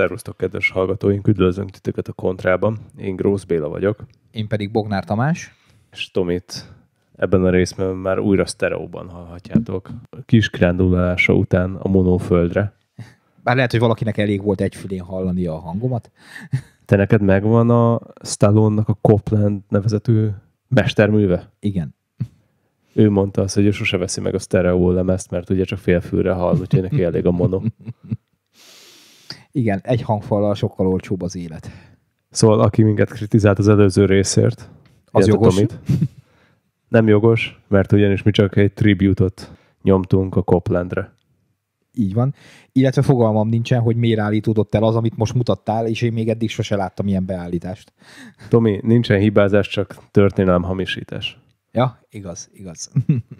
Szervusztok, kedves hallgatóink! Üdvözlöm titeket a Kontrában. Én Grósz Béla vagyok. Én pedig Bognár Tamás. És Tomit ebben a részben már újra sztereóban hallhatjátok. Kis kirándulása után a monóföldre. Bár lehet, hogy valakinek elég volt egy fülén hallani a hangomat. Te neked megvan a Stallone-nak a Copland nevezetű mesterműve? Igen. Ő mondta azt, hogy ő sose veszi meg a sztereó lemezt, mert ugye csak félfülre hall, úgyhogy neki elég a mono. Igen, egy hangfallal sokkal olcsóbb az élet. Szóval aki minket kritizált az előző részért, az jogos. Tomit, nem jogos, mert ugyanis mi csak egy tributot nyomtunk a Coplandre. Így van. Illetve fogalmam nincsen, hogy miért állítódott el az, amit most mutattál, és én még eddig sose láttam ilyen beállítást. Tomi, nincsen hibázás, csak történelem hamisítás. Ja, igaz, igaz.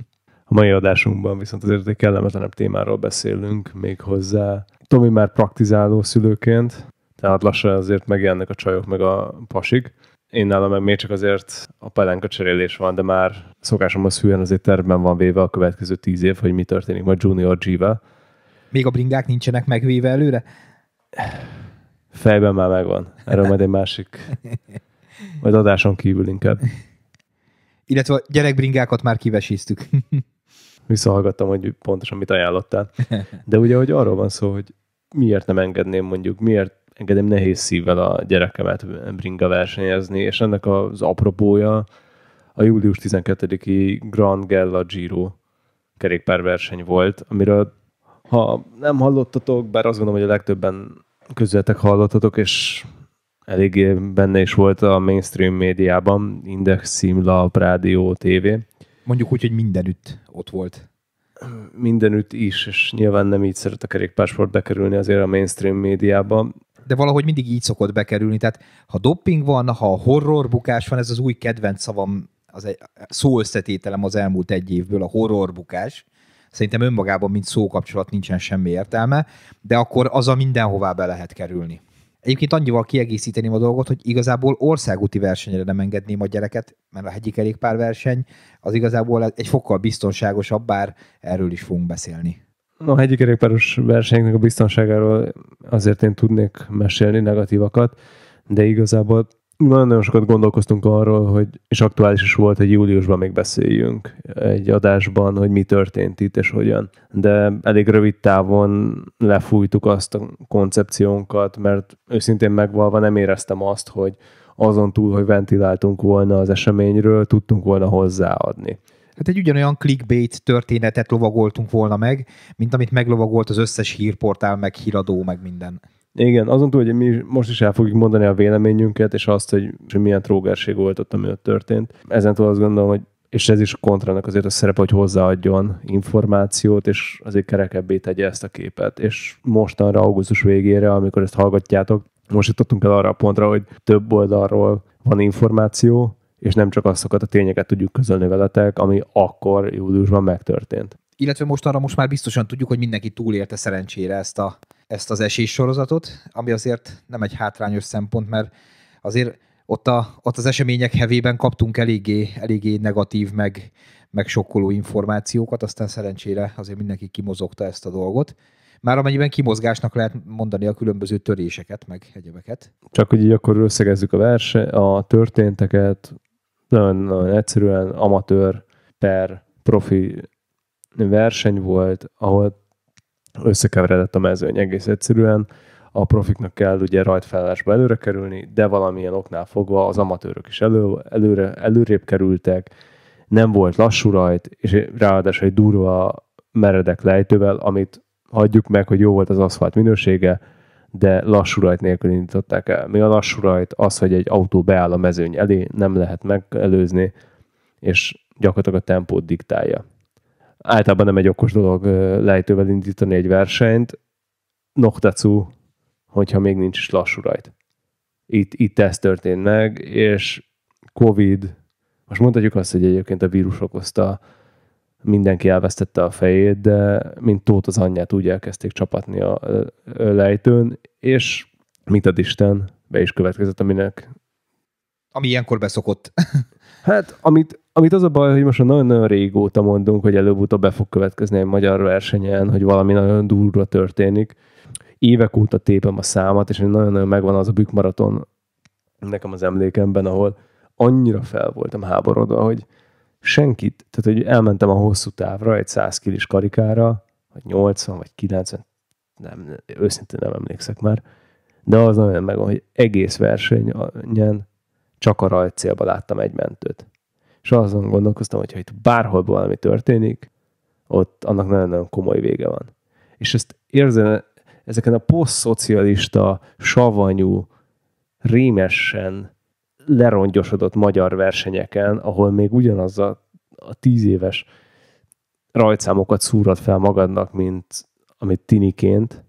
A mai adásunkban viszont azért egy kellemetlenebb témáról beszélünk még hozzá. Tomi már praktizáló szülőként, tehát lassan azért megjelennek a csajok meg a pasik. Én nálam meg még csak azért a pelenka cserélés van, de már szokásom az hülyen azért tervben van véve a következő tíz év, hogy mi történik majd Junior G-vel. Még a bringák nincsenek megvéve előre? Fejben már megvan. Erről majd egy másik, majd adáson kívül inkább. Illetve a gyerekbringákat már kiveséztük visszahallgattam, hogy pontosan mit ajánlottál. De ugye, hogy arról van szó, hogy miért nem engedném mondjuk, miért engedem nehéz szívvel a gyerekemet bringa versenyezni, és ennek az apropója a július 12-i Grand Gella Giro kerékpárverseny volt, amiről ha nem hallottatok, bár azt gondolom, hogy a legtöbben közületek hallottatok, és eléggé benne is volt a mainstream médiában, Index, Simla, Rádió, TV mondjuk úgy, hogy mindenütt ott volt. Mindenütt is, és nyilván nem így szeret a kerékpásport bekerülni azért a mainstream médiába. De valahogy mindig így szokott bekerülni, tehát ha dopping van, ha horror bukás van, ez az új kedvenc szavam, az egy szó összetételem az elmúlt egy évből, a horror bukás. Szerintem önmagában, mint szókapcsolat nincsen semmi értelme, de akkor az a mindenhová be lehet kerülni. Egyébként annyival kiegészíteném a dolgot, hogy igazából országúti versenyre nem engedném a gyereket, mert a hegyi kerékpár verseny az igazából egy fokkal biztonságosabb, bár erről is fogunk beszélni. A hegyi kerékpáros versenyeknek a biztonságáról azért én tudnék mesélni negatívakat, de igazából nagyon sokat gondolkoztunk arról, hogy, és aktuális is volt, hogy júliusban még beszéljünk egy adásban, hogy mi történt itt és hogyan. De elég rövid távon lefújtuk azt a koncepciónkat, mert őszintén megvalva nem éreztem azt, hogy azon túl, hogy ventiláltunk volna az eseményről, tudtunk volna hozzáadni. Hát egy ugyanolyan clickbait történetet lovagoltunk volna meg, mint amit meglovagolt az összes hírportál, meg híradó, meg minden. Igen, azon túl, hogy mi most is el fogjuk mondani a véleményünket, és azt, hogy milyen trógerség volt ott, ami ott történt. Ezen túl azt gondolom, hogy és ez is a kontrának azért a szerep, hogy hozzáadjon információt, és azért kerekebbé tegye ezt a képet. És mostanra, augusztus végére, amikor ezt hallgatjátok, most jutottunk el arra a pontra, hogy több oldalról van információ, és nem csak azokat a tényeket tudjuk közölni veletek, ami akkor júliusban megtörtént illetve mostanra most már biztosan tudjuk, hogy mindenki túlélte szerencsére ezt, a, ezt az sorozatot, ami azért nem egy hátrányos szempont, mert azért ott, a, ott az események hevében kaptunk eléggé, eléggé negatív, meg, meg sokkoló információkat, aztán szerencsére azért mindenki kimozogta ezt a dolgot. Már amennyiben kimozgásnak lehet mondani a különböző töréseket, meg egyebeket. Csak hogy így akkor összegezzük a verse, a történteket, nagyon, nagyon egyszerűen amatőr per profi verseny volt, ahol összekeveredett a mezőny egész egyszerűen. A profiknak kell ugye rajtfelállásba előre kerülni, de valamilyen oknál fogva az amatőrök is elő, előre, előrébb kerültek, nem volt lassú rajt, és ráadásul egy durva meredek lejtővel, amit hagyjuk meg, hogy jó volt az aszfalt minősége, de lassú rajt nélkül indították el. Mi a lassú rajt? Az, hogy egy autó beáll a mezőny elé, nem lehet megelőzni, és gyakorlatilag a tempót diktálja általában nem egy okos dolog lejtővel indítani egy versenyt. Noktacu, hogyha még nincs is lassú rajt. Itt, itt ez történt meg, és Covid, most mondhatjuk azt, hogy egyébként a vírus okozta, mindenki elvesztette a fejét, de mint tót az anyját úgy elkezdték csapatni a lejtőn, és mit ad Isten, be is következett, aminek... Ami ilyenkor beszokott. hát, amit amit az a baj, hogy most nagyon-nagyon régóta mondunk, hogy előbb-utóbb be fog következni egy magyar versenyen, hogy valami nagyon durva történik. Évek óta tépem a számat, és nagyon-nagyon megvan az a bükmaraton nekem az emlékemben, ahol annyira fel voltam háborodva, hogy senkit, tehát hogy elmentem a hosszú távra, egy 100 kilis karikára, vagy 80, vagy 90, nem, őszintén nem emlékszek már, de az nagyon megvan, hogy egész versenyen csak a rajt célba láttam egy mentőt és azon gondolkoztam, hogy ha itt bárhol valami történik, ott annak nagyon-nagyon komoly vége van. És ezt érzem, ezeken a posztszocialista, savanyú, rémesen lerongyosodott magyar versenyeken, ahol még ugyanaz a, a tíz éves rajtszámokat szúrod fel magadnak, mint amit tiniként,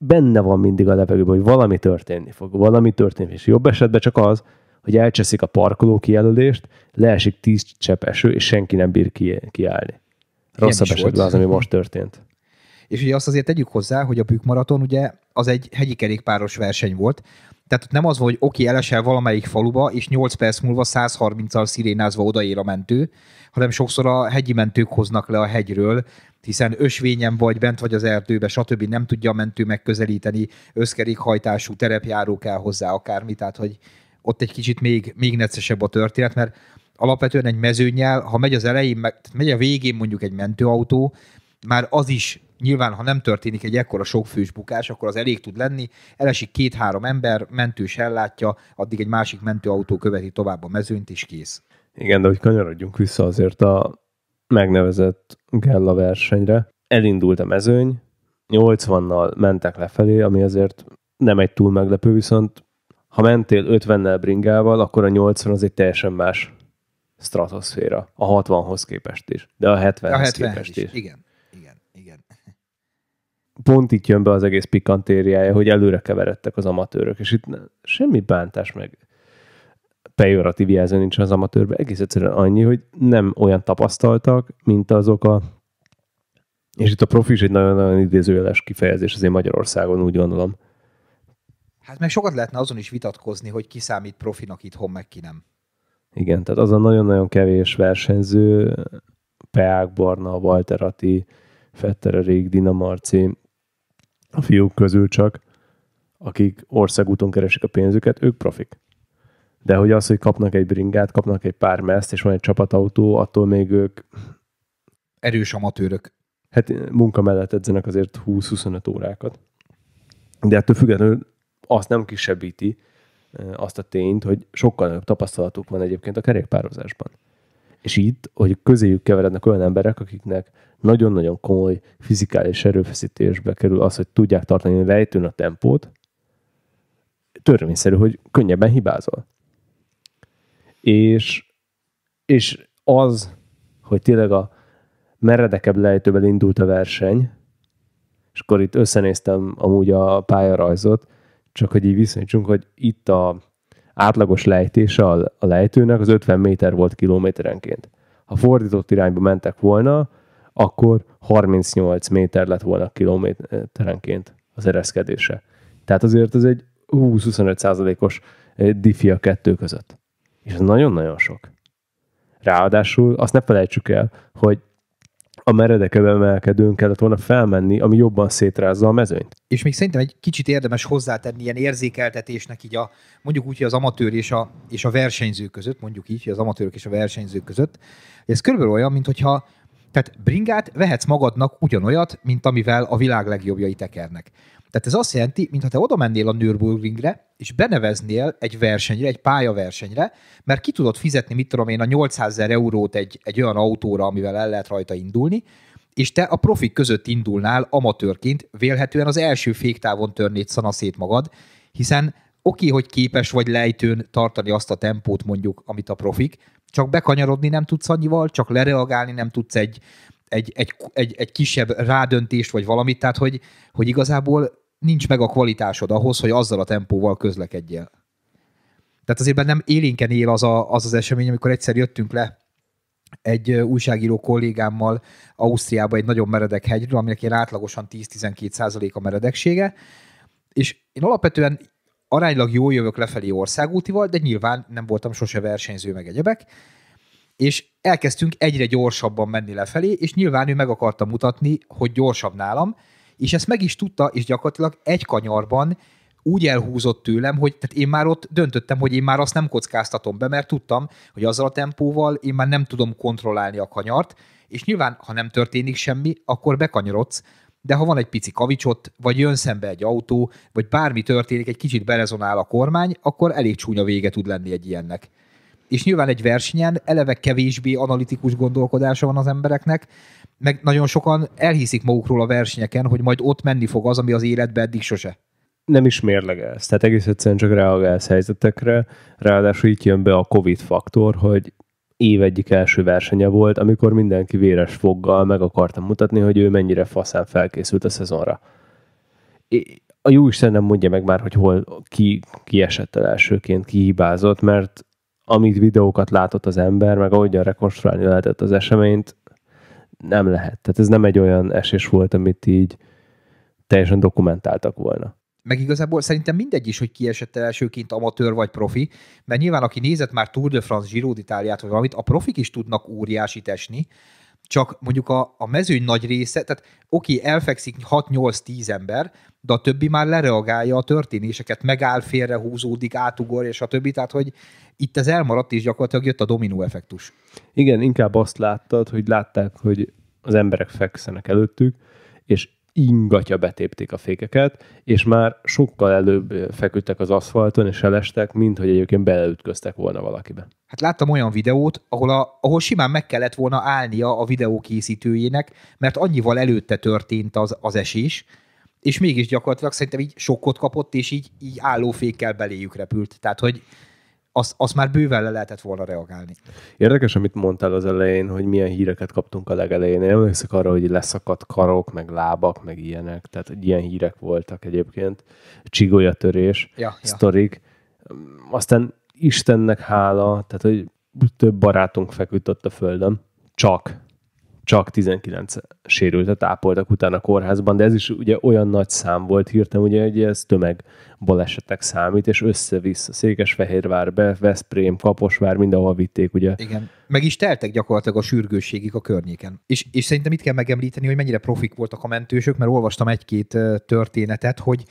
benne van mindig a levegőben, hogy valami történni fog, valami történik, és jobb esetben csak az, hogy elcseszik a parkoló kijelölést, leesik tíz csepp eső, és senki nem bír ki, kiállni. Rosszabb esetben az, ami most történt. És ugye azt azért tegyük hozzá, hogy a maraton ugye az egy hegyi kerékpáros verseny volt, tehát ott nem az volt, hogy oké, elesel valamelyik faluba, és 8 perc múlva 130-al szirénázva odaér a mentő, hanem sokszor a hegyi mentők hoznak le a hegyről, hiszen ösvényen vagy, bent vagy az erdőbe, stb. nem tudja a mentő megközelíteni, összkerékhajtású terepjáró kell hozzá akármi, tehát hogy ott egy kicsit még, még neccesebb a történet, mert alapvetően egy mezőnyel, ha megy az elején, meg, megy a végén mondjuk egy mentőautó, már az is nyilván, ha nem történik egy ekkora sokfős bukás, akkor az elég tud lenni, elesik két-három ember, mentős ellátja, addig egy másik mentőautó követi tovább a mezőnyt, és kész. Igen, de hogy kanyarodjunk vissza azért a megnevezett Gella versenyre. Elindult a mezőny, 80-nal mentek lefelé, ami azért nem egy túl meglepő, viszont ha mentél 50-nel bringával, akkor a 80 az egy teljesen más stratoszféra. A 60-hoz képest is. De a 70-hez a 70 képest is. is. Igen. Igen. Igen. Pont itt jön be az egész pikantériája, hogy előre keveredtek az amatőrök, és itt semmi bántás meg pejoratív jelző nincs az amatőrbe. Egész egyszerűen annyi, hogy nem olyan tapasztaltak, mint azok a és itt a profi is egy nagyon-nagyon idézőjeles kifejezés azért Magyarországon, úgy gondolom Hát meg sokat lehetne azon is vitatkozni, hogy ki számít profinak itthon, meg ki nem. Igen, tehát az a nagyon-nagyon kevés versenyző, Peák Barna, Walter Ati, Fettererék, Dina Marci, a fiúk közül csak, akik országúton keresik a pénzüket, ők profik. De hogy az, hogy kapnak egy bringát, kapnak egy pár meszt, és van egy csapatautó, attól még ők... Erős amatőrök. Hát munka mellett edzenek azért 20-25 órákat. De ettől függetlenül azt nem kisebbíti azt a tényt, hogy sokkal nagyobb tapasztalatuk van egyébként a kerékpározásban. És itt, hogy közéjük keverednek olyan emberek, akiknek nagyon-nagyon komoly fizikális erőfeszítésbe kerül az, hogy tudják tartani lejtőn a tempót, törvényszerű, hogy könnyebben hibázol. És, és az, hogy tényleg a meredekebb lejtővel indult a verseny, és akkor itt összenéztem amúgy a pályarajzot, csak hogy így viszonyítsunk, hogy itt a átlagos lejtése a, a lejtőnek az 50 méter volt kilométerenként. Ha fordított irányba mentek volna, akkor 38 méter lett volna kilométerenként az ereszkedése. Tehát azért ez egy 20-25 százalékos diffi a kettő között. És ez nagyon-nagyon sok. Ráadásul azt ne felejtsük el, hogy a meredekebb emelkedőn kellett volna felmenni, ami jobban szétrázza a mezőnyt. És még szerintem egy kicsit érdemes hozzátenni ilyen érzékeltetésnek így a, mondjuk úgy, hogy az amatőr és a, és a versenyző között, mondjuk így, hogy az amatőrök és a versenyzők között. Ez körülbelül olyan, mint hogyha tehát bringát vehetsz magadnak ugyanolyat, mint amivel a világ legjobbjai tekernek. Tehát ez azt jelenti, mintha te oda mennél a Nürburgringre, és beneveznél egy versenyre, egy pályaversenyre, mert ki tudod fizetni, mit tudom én, a 800 ezer eurót egy, egy olyan autóra, amivel el lehet rajta indulni, és te a profik között indulnál amatőrként, vélhetően az első féktávon törnéd szanaszét magad, hiszen oké, hogy képes vagy lejtőn tartani azt a tempót mondjuk, amit a profik, csak bekanyarodni nem tudsz annyival, csak lereagálni nem tudsz egy egy, egy, egy, egy kisebb rádöntést, vagy valamit, tehát hogy, hogy igazából nincs meg a kvalitásod ahhoz, hogy azzal a tempóval közlekedjél. Tehát azért nem élénken él az, a, az az esemény, amikor egyszer jöttünk le egy újságíró kollégámmal Ausztriába egy nagyon meredek hegyről, aminek ilyen átlagosan 10-12 százalék a meredeksége, és én alapvetően aránylag jól jövök lefelé országútival, de nyilván nem voltam sose versenyző meg egyebek, és elkezdtünk egyre gyorsabban menni lefelé, és nyilván ő meg akarta mutatni, hogy gyorsabb nálam, és ezt meg is tudta, és gyakorlatilag egy kanyarban úgy elhúzott tőlem, hogy tehát én már ott döntöttem, hogy én már azt nem kockáztatom be, mert tudtam, hogy azzal a tempóval én már nem tudom kontrollálni a kanyart, és nyilván, ha nem történik semmi, akkor bekanyarodsz, de ha van egy pici kavicsot, vagy jön szembe egy autó, vagy bármi történik, egy kicsit berezonál a kormány, akkor elég csúnya vége tud lenni egy ilyennek és nyilván egy versenyen eleve kevésbé analitikus gondolkodása van az embereknek, meg nagyon sokan elhiszik magukról a versenyeken, hogy majd ott menni fog az, ami az életben eddig sose. Nem is mérlegelsz, tehát egész egyszerűen csak reagálsz helyzetekre, ráadásul itt jön be a Covid faktor, hogy év egyik első versenye volt, amikor mindenki véres foggal meg akartam mutatni, hogy ő mennyire faszán felkészült a szezonra. É- a jó Isten nem mondja meg már, hogy hol ki, ki esett el elsőként, ki hibázott, mert amit videókat látott az ember, meg ahogyan rekonstruálni lehetett az eseményt, nem lehet. Tehát ez nem egy olyan esés volt, amit így teljesen dokumentáltak volna. Meg igazából szerintem mindegy is, hogy kiesett el elsőként amatőr vagy profi, mert nyilván aki nézett már Tour de France Giro d'Italiát vagy valamit, a profik is tudnak óriásit esni, csak mondjuk a, a mezőny nagy része, tehát oké, okay, elfekszik 6-8-10 ember, de a többi már lereagálja a történéseket, megáll, húzódik átugor, és a többi, tehát hogy itt ez elmaradt, és gyakorlatilag jött a dominó effektus. Igen, inkább azt láttad, hogy látták, hogy az emberek fekszenek előttük, és ingatja betépték a fékeket, és már sokkal előbb eh, feküdtek az aszfalton, és elestek, mint hogy egyébként beleütköztek volna valakibe. Hát láttam olyan videót, ahol, a, ahol simán meg kellett volna állnia a videó készítőjének, mert annyival előtte történt az, az esés, és mégis gyakorlatilag szerintem így sokkot kapott, és így, így állófékkel beléjük repült. Tehát, hogy az, az már bőven le lehetett volna reagálni. Érdekes, amit mondtál az elején, hogy milyen híreket kaptunk a legelején. Én emlékszek arra, hogy leszakadt karok, meg lábak, meg ilyenek. Tehát ilyen hírek voltak egyébként. Csigolyatörés, ja, sztorik. Ja. Aztán Istennek hála, tehát hogy több barátunk feküdt ott a földön. Csak csak 19 sérültet ápoltak utána a kórházban, de ez is ugye olyan nagy szám volt hirtem, ugye, hogy ez tömeg balesetek számít, és össze-vissza Székesfehérvár, be, Veszprém, Kaposvár, mindenhol vitték, ugye. Igen, meg is teltek gyakorlatilag a sürgősségig a környéken. És, és szerintem itt kell megemlíteni, hogy mennyire profik voltak a mentősök, mert olvastam egy-két történetet, hogy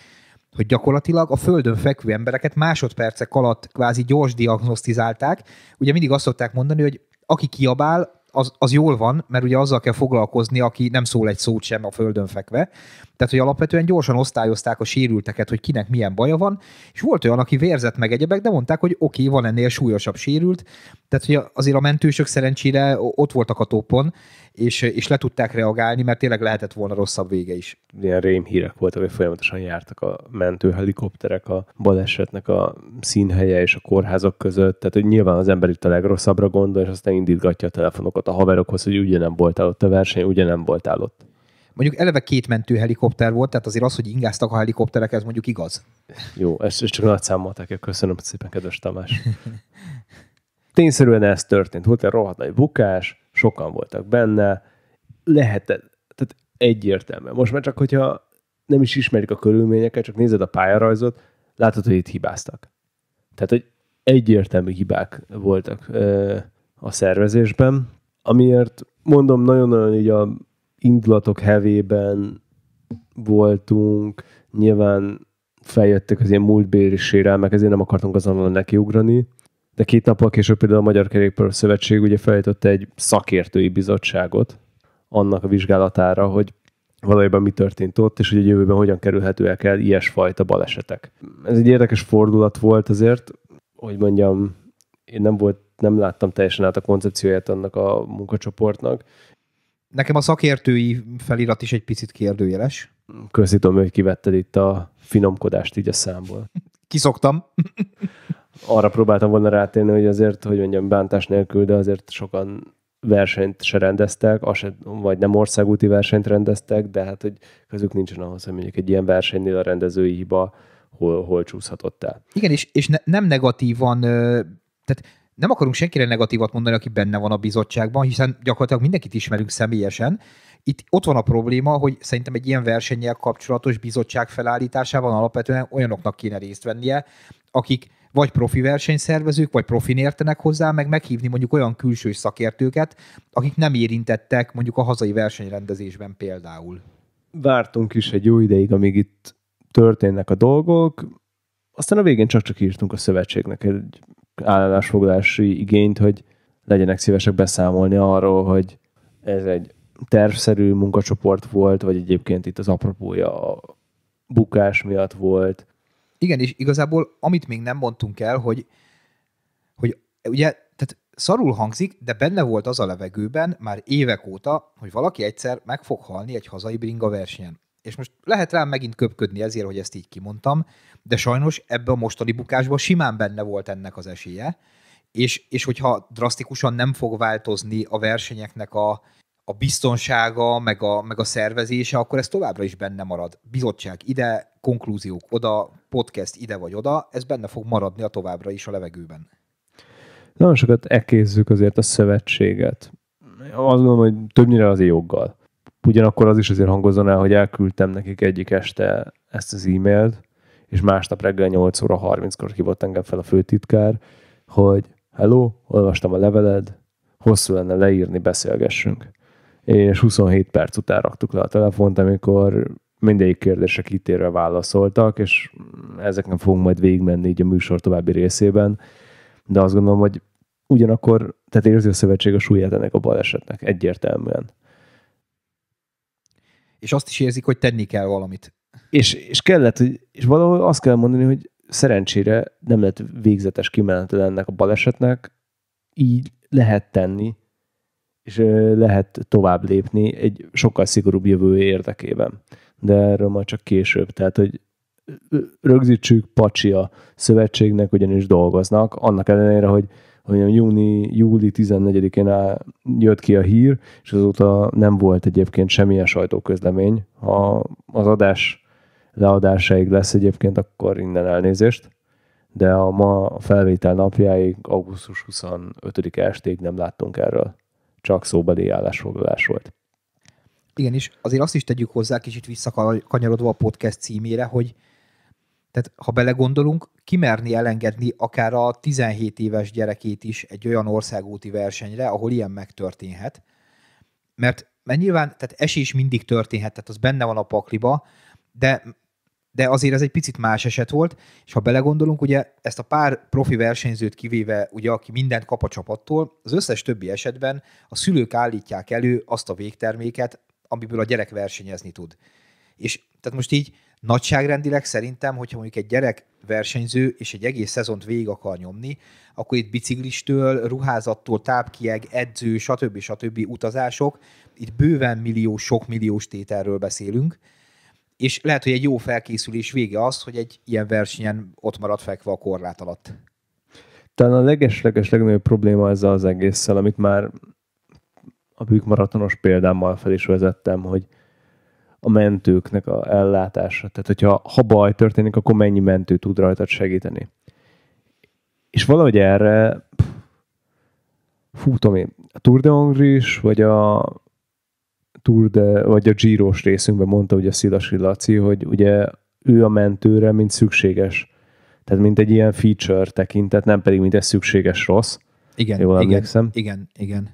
hogy gyakorlatilag a földön fekvő embereket másodpercek alatt kvázi gyors diagnosztizálták. Ugye mindig azt szokták mondani, hogy aki kiabál, az, az jól van, mert ugye azzal kell foglalkozni, aki nem szól egy szót sem a földön fekve. Tehát, hogy alapvetően gyorsan osztályozták a sérülteket, hogy kinek milyen baja van, és volt olyan, aki vérzett meg egyebek, de mondták, hogy oké, okay, van ennél súlyosabb sérült. Tehát, hogy azért a mentősök szerencsére ott voltak a topon, és, és le tudták reagálni, mert tényleg lehetett volna rosszabb vége is. Ilyen rémhírek voltak, hogy folyamatosan jártak a mentőhelikopterek a balesetnek a színhelye és a kórházak között. Tehát, hogy nyilván az ember itt a legrosszabbra gondol, és aztán indítgatja a telefonokat a haverokhoz, hogy ugye nem voltál ott a verseny, ugye nem voltál ott. Mondjuk eleve két mentő helikopter volt, tehát azért az, hogy ingáztak a helikopterek, ez mondjuk igaz. Jó, ezt csak nagy számolták, köszönöm szépen, kedves Tamás. Tényszerűen ez történt. Volt egy rohadt nagy bukás, sokan voltak benne, lehetett, tehát egyértelmű. Most már csak, hogyha nem is ismerik a körülményeket, csak nézed a pályarajzot, látod, hogy itt hibáztak. Tehát, hogy egyértelmű hibák voltak ö, a szervezésben, amiért mondom, nagyon-nagyon így a indulatok hevében voltunk, nyilván feljöttek az ilyen múltbéri sérelmek, ezért nem akartunk azonnal nekiugrani, de két nappal később például a Magyar Kerékpár Szövetség ugye felállította egy szakértői bizottságot annak a vizsgálatára, hogy valójában mi történt ott, és hogy a jövőben hogyan kerülhetőek el ilyesfajta balesetek. Ez egy érdekes fordulat volt azért, hogy mondjam, én nem volt nem láttam teljesen át a koncepcióját annak a munkacsoportnak. Nekem a szakértői felirat is egy picit kérdőjeles. Köszönöm, hogy kivetted itt a finomkodást így a számból. Kiszoktam. Arra próbáltam volna rátérni, hogy azért, hogy mondjam, bántás nélkül, de azért sokan versenyt se rendeztek, vagy nem országúti versenyt rendeztek, de hát, hogy közük nincsen ahhoz, hogy mondjuk egy ilyen versenynél a rendezői hiba hol, hol csúszhatott el. Igen, és, és ne, nem negatívan, tehát nem akarunk senkire negatívat mondani, aki benne van a bizottságban, hiszen gyakorlatilag mindenkit ismerünk személyesen. Itt ott van a probléma, hogy szerintem egy ilyen versennyel kapcsolatos bizottság felállításában alapvetően olyanoknak kéne részt vennie, akik vagy profi versenyszervezők, vagy profin értenek hozzá, meg meghívni mondjuk olyan külső szakértőket, akik nem érintettek mondjuk a hazai versenyrendezésben például. Vártunk is egy jó ideig, amíg itt történnek a dolgok, aztán a végén csak-csak írtunk a szövetségnek egy állásfoglalási igényt, hogy legyenek szívesek beszámolni arról, hogy ez egy tervszerű munkacsoport volt, vagy egyébként itt az apropója a bukás miatt volt. Igen, és igazából amit még nem mondtunk el, hogy, hogy ugye, tehát szarul hangzik, de benne volt az a levegőben már évek óta, hogy valaki egyszer meg fog halni egy hazai bringa versenyen és most lehet rám megint köpködni ezért, hogy ezt így kimondtam, de sajnos ebbe a mostani bukásba simán benne volt ennek az esélye, és, és hogyha drasztikusan nem fog változni a versenyeknek a, a biztonsága, meg a, meg a szervezése, akkor ez továbbra is benne marad. Bizottság ide, konklúziók oda, podcast ide vagy oda, ez benne fog maradni a továbbra is a levegőben. Nagyon sokat ekézzük azért a szövetséget. Azt gondolom, hogy többnyire az joggal ugyanakkor az is azért hangozzon el, hogy elküldtem nekik egyik este ezt az e-mailt, és másnap reggel 8 óra 30-kor hívott engem fel a főtitkár, hogy hello, olvastam a leveled, hosszú lenne leírni, beszélgessünk. És 27 perc után raktuk le a telefont, amikor mindegyik kérdésre kitérve válaszoltak, és ezeken fogunk majd végigmenni így a műsor további részében, de azt gondolom, hogy ugyanakkor, tehát érzi a szövetség a súlyát ennek a balesetnek, egyértelműen és azt is érzik, hogy tenni kell valamit. És, és kellett, hogy, és valahol azt kell mondani, hogy szerencsére nem lett végzetes kimenetel ennek a balesetnek, így lehet tenni, és lehet tovább lépni egy sokkal szigorúbb jövő érdekében. De erről majd csak később. Tehát, hogy rögzítsük pacsi a szövetségnek, ugyanis dolgoznak, annak ellenére, hogy a júni, júli 14-én jött ki a hír, és azóta nem volt egyébként semmilyen sajtóközlemény. Ha az adás leadásáig lesz egyébként, akkor innen elnézést, de a ma felvétel napjáig, augusztus 25 estéig nem láttunk erről. Csak szóbeli állásfoglalás volt. Igen, és azért azt is tegyük hozzá, kicsit visszakanyarodva a podcast címére, hogy tehát ha belegondolunk, kimerni elengedni akár a 17 éves gyerekét is egy olyan országúti versenyre, ahol ilyen megtörténhet, mert, mert nyilván tehát esés mindig történhet, tehát az benne van a pakliba, de de azért ez egy picit más eset volt, és ha belegondolunk, ugye ezt a pár profi versenyzőt kivéve, ugye, aki mindent kap a csapattól, az összes többi esetben a szülők állítják elő azt a végterméket, amiből a gyerek versenyezni tud. És tehát most így nagyságrendileg szerintem, hogyha mondjuk egy gyerek versenyző, és egy egész szezont végig akar nyomni, akkor itt biciklistől, ruházattól, tápkieg, edző, stb. stb. utazások, itt bőven millió, sok milliós tételről beszélünk, és lehet, hogy egy jó felkészülés vége az, hogy egy ilyen versenyen ott marad fekve a korlát alatt. Talán a legesleges legnagyobb probléma ezzel az egésszel, amit már a bűkmaratonos példámmal fel is vezettem, hogy a mentőknek a ellátása. Tehát, hogyha ha baj történik, akkor mennyi mentő tud rajtad segíteni. És valahogy erre fú, tudom én, a Tour de Hongrie vagy a Tour de, vagy a Giro-s részünkben mondta ugye Szilasi Laci, hogy ugye ő a mentőre, mint szükséges. Tehát mint egy ilyen feature tekintet, nem pedig mint egy szükséges rossz. Igen, Jól igen, emlékszem. igen, igen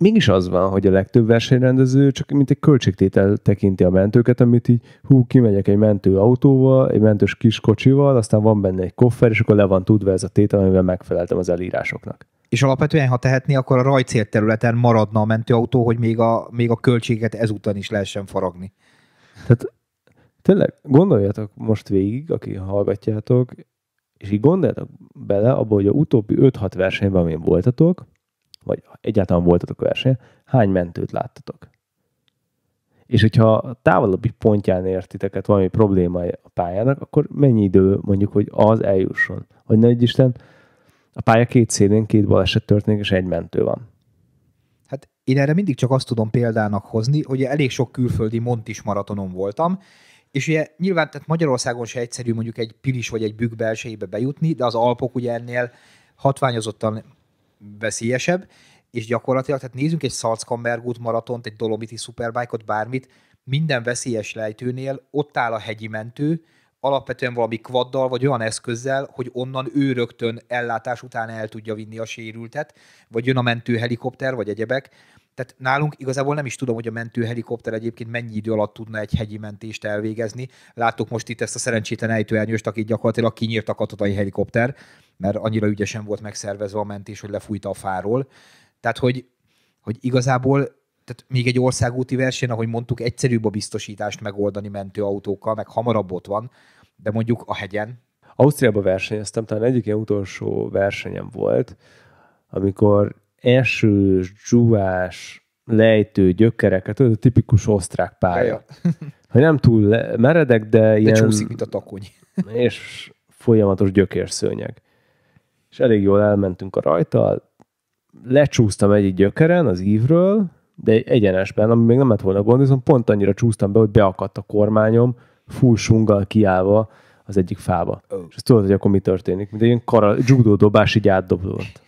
mégis az van, hogy a legtöbb versenyrendező csak mint egy költségtétel tekinti a mentőket, amit így, hú, kimegyek egy mentő autóval, egy mentős kis kocsival, aztán van benne egy koffer, és akkor le van tudva ez a tétel, amivel megfeleltem az elírásoknak. És alapvetően, ha tehetné, akkor a rajcélterületen területen maradna a mentőautó, hogy még a, még a költséget ezúttal is lehessen faragni. Tehát tényleg gondoljatok most végig, aki hallgatjátok, és így gondoljatok bele abba, hogy a utóbbi 5-6 versenyben, amin voltatok, vagy egyáltalán voltatok verseny, hány mentőt láttatok? És hogyha a távolabbi pontján értiteket valami probléma a pályának, akkor mennyi idő mondjuk, hogy az eljusson? Hogy ne egy Isten, a pálya két szélén két baleset történik, és egy mentő van. Hát én erre mindig csak azt tudom példának hozni, hogy elég sok külföldi montis maratonon voltam, és ugye nyilván tehát Magyarországon se egyszerű mondjuk egy pilis vagy egy bükk belsejébe bejutni, de az Alpok ugye ennél hatványozottan veszélyesebb, és gyakorlatilag, tehát nézzünk egy Salzkammergut maratont, egy Dolomiti Superbike-ot, bármit, minden veszélyes lejtőnél ott áll a hegyi mentő, alapvetően valami kvaddal vagy olyan eszközzel, hogy onnan ő rögtön ellátás után el tudja vinni a sérültet, vagy jön a mentő helikopter, vagy egyebek. Tehát nálunk igazából nem is tudom, hogy a mentő helikopter egyébként mennyi idő alatt tudna egy hegyi mentést elvégezni. Láttuk most itt ezt a szerencsétlen ejtőernyőst, akit gyakorlatilag kinyírt a katonai helikopter mert annyira ügyesen volt megszervezve a mentés, hogy lefújta a fáról. Tehát, hogy, hogy igazából tehát még egy országúti verseny, ahogy mondtuk, egyszerűbb a biztosítást megoldani mentőautókkal, meg hamarabb ott van, de mondjuk a hegyen. Ausztriában versenyeztem, talán egyik ilyen utolsó versenyem volt, amikor esős, dzsúvás, lejtő, gyökereket, ez a tipikus osztrák pálya. Ha nem túl meredek, de, de ilyen... De csúszik, mint a takony. és folyamatos gyökérszőnyeg és elég jól elmentünk a rajtal, lecsúsztam egyik gyökeren az ívről, de egyenesben, ami még nem lett volna gond, viszont pont annyira csúsztam be, hogy beakadt a kormányom, full sunggal kiállva az egyik fába. Oh. És tudod, hogy akkor mi történik, mint egy ilyen kara, judó dobás így átdobdott.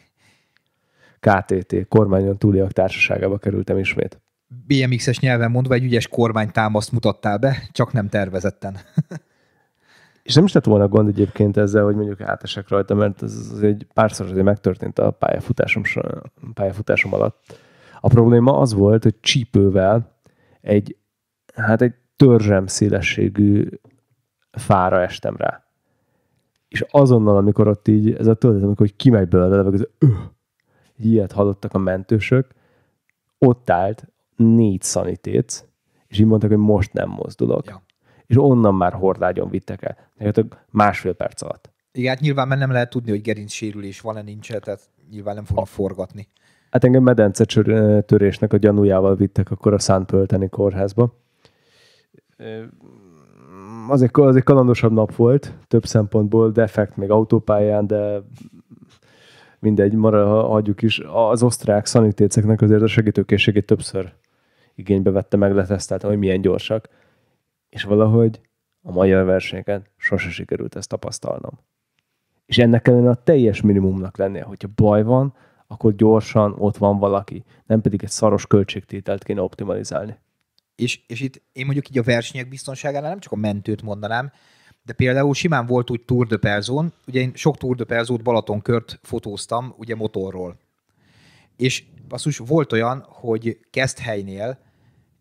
KTT, kormányon túliak társaságába kerültem ismét. BMX-es nyelven mondva egy ügyes kormánytámaszt mutattál be, csak nem tervezetten. És nem is lett volna gond egyébként ezzel, hogy mondjuk átesek rajta, mert ez az egy párszor azért megtörtént a pályafutásom, pályafutásom alatt. A probléma az volt, hogy csípővel egy, hát egy törzsem szélességű fára estem rá. És azonnal, amikor ott így, ez a történet, amikor hogy kimegy bőle, meg az, öh, ilyet hallottak a mentősök, ott állt négy szanitét, és így mondták, hogy most nem mozdulok. Ja és onnan már hordágyon vittek el. Nekedek másfél perc alatt. Igen, hát nyilván már nem lehet tudni, hogy gerinc sérülés van-e, nincs -e, tehát nyilván nem fognak forgatni. Hát engem medence törésnek a gyanújával vittek akkor a Szántpölteni kórházba. Az egy, az egy kalandosabb nap volt, több szempontból, defekt még autópályán, de mindegy, marad, adjuk is. Az osztrák szanitéceknek azért a segítőkészségét többször igénybe vette, meg leteszteltem, hogy milyen gyorsak és valahogy a magyar versenyeken sose sikerült ezt tapasztalnom. És ennek kellene a teljes minimumnak lennie, hogyha baj van, akkor gyorsan ott van valaki, nem pedig egy szaros költségtételt kéne optimalizálni. És, és itt én mondjuk így a versenyek biztonságánál nem csak a mentőt mondanám, de például simán volt úgy Tour de Perzón, ugye én sok Tour de Perzót Balatonkört fotóztam, ugye motorról. És basszus, volt olyan, hogy Keszthelynél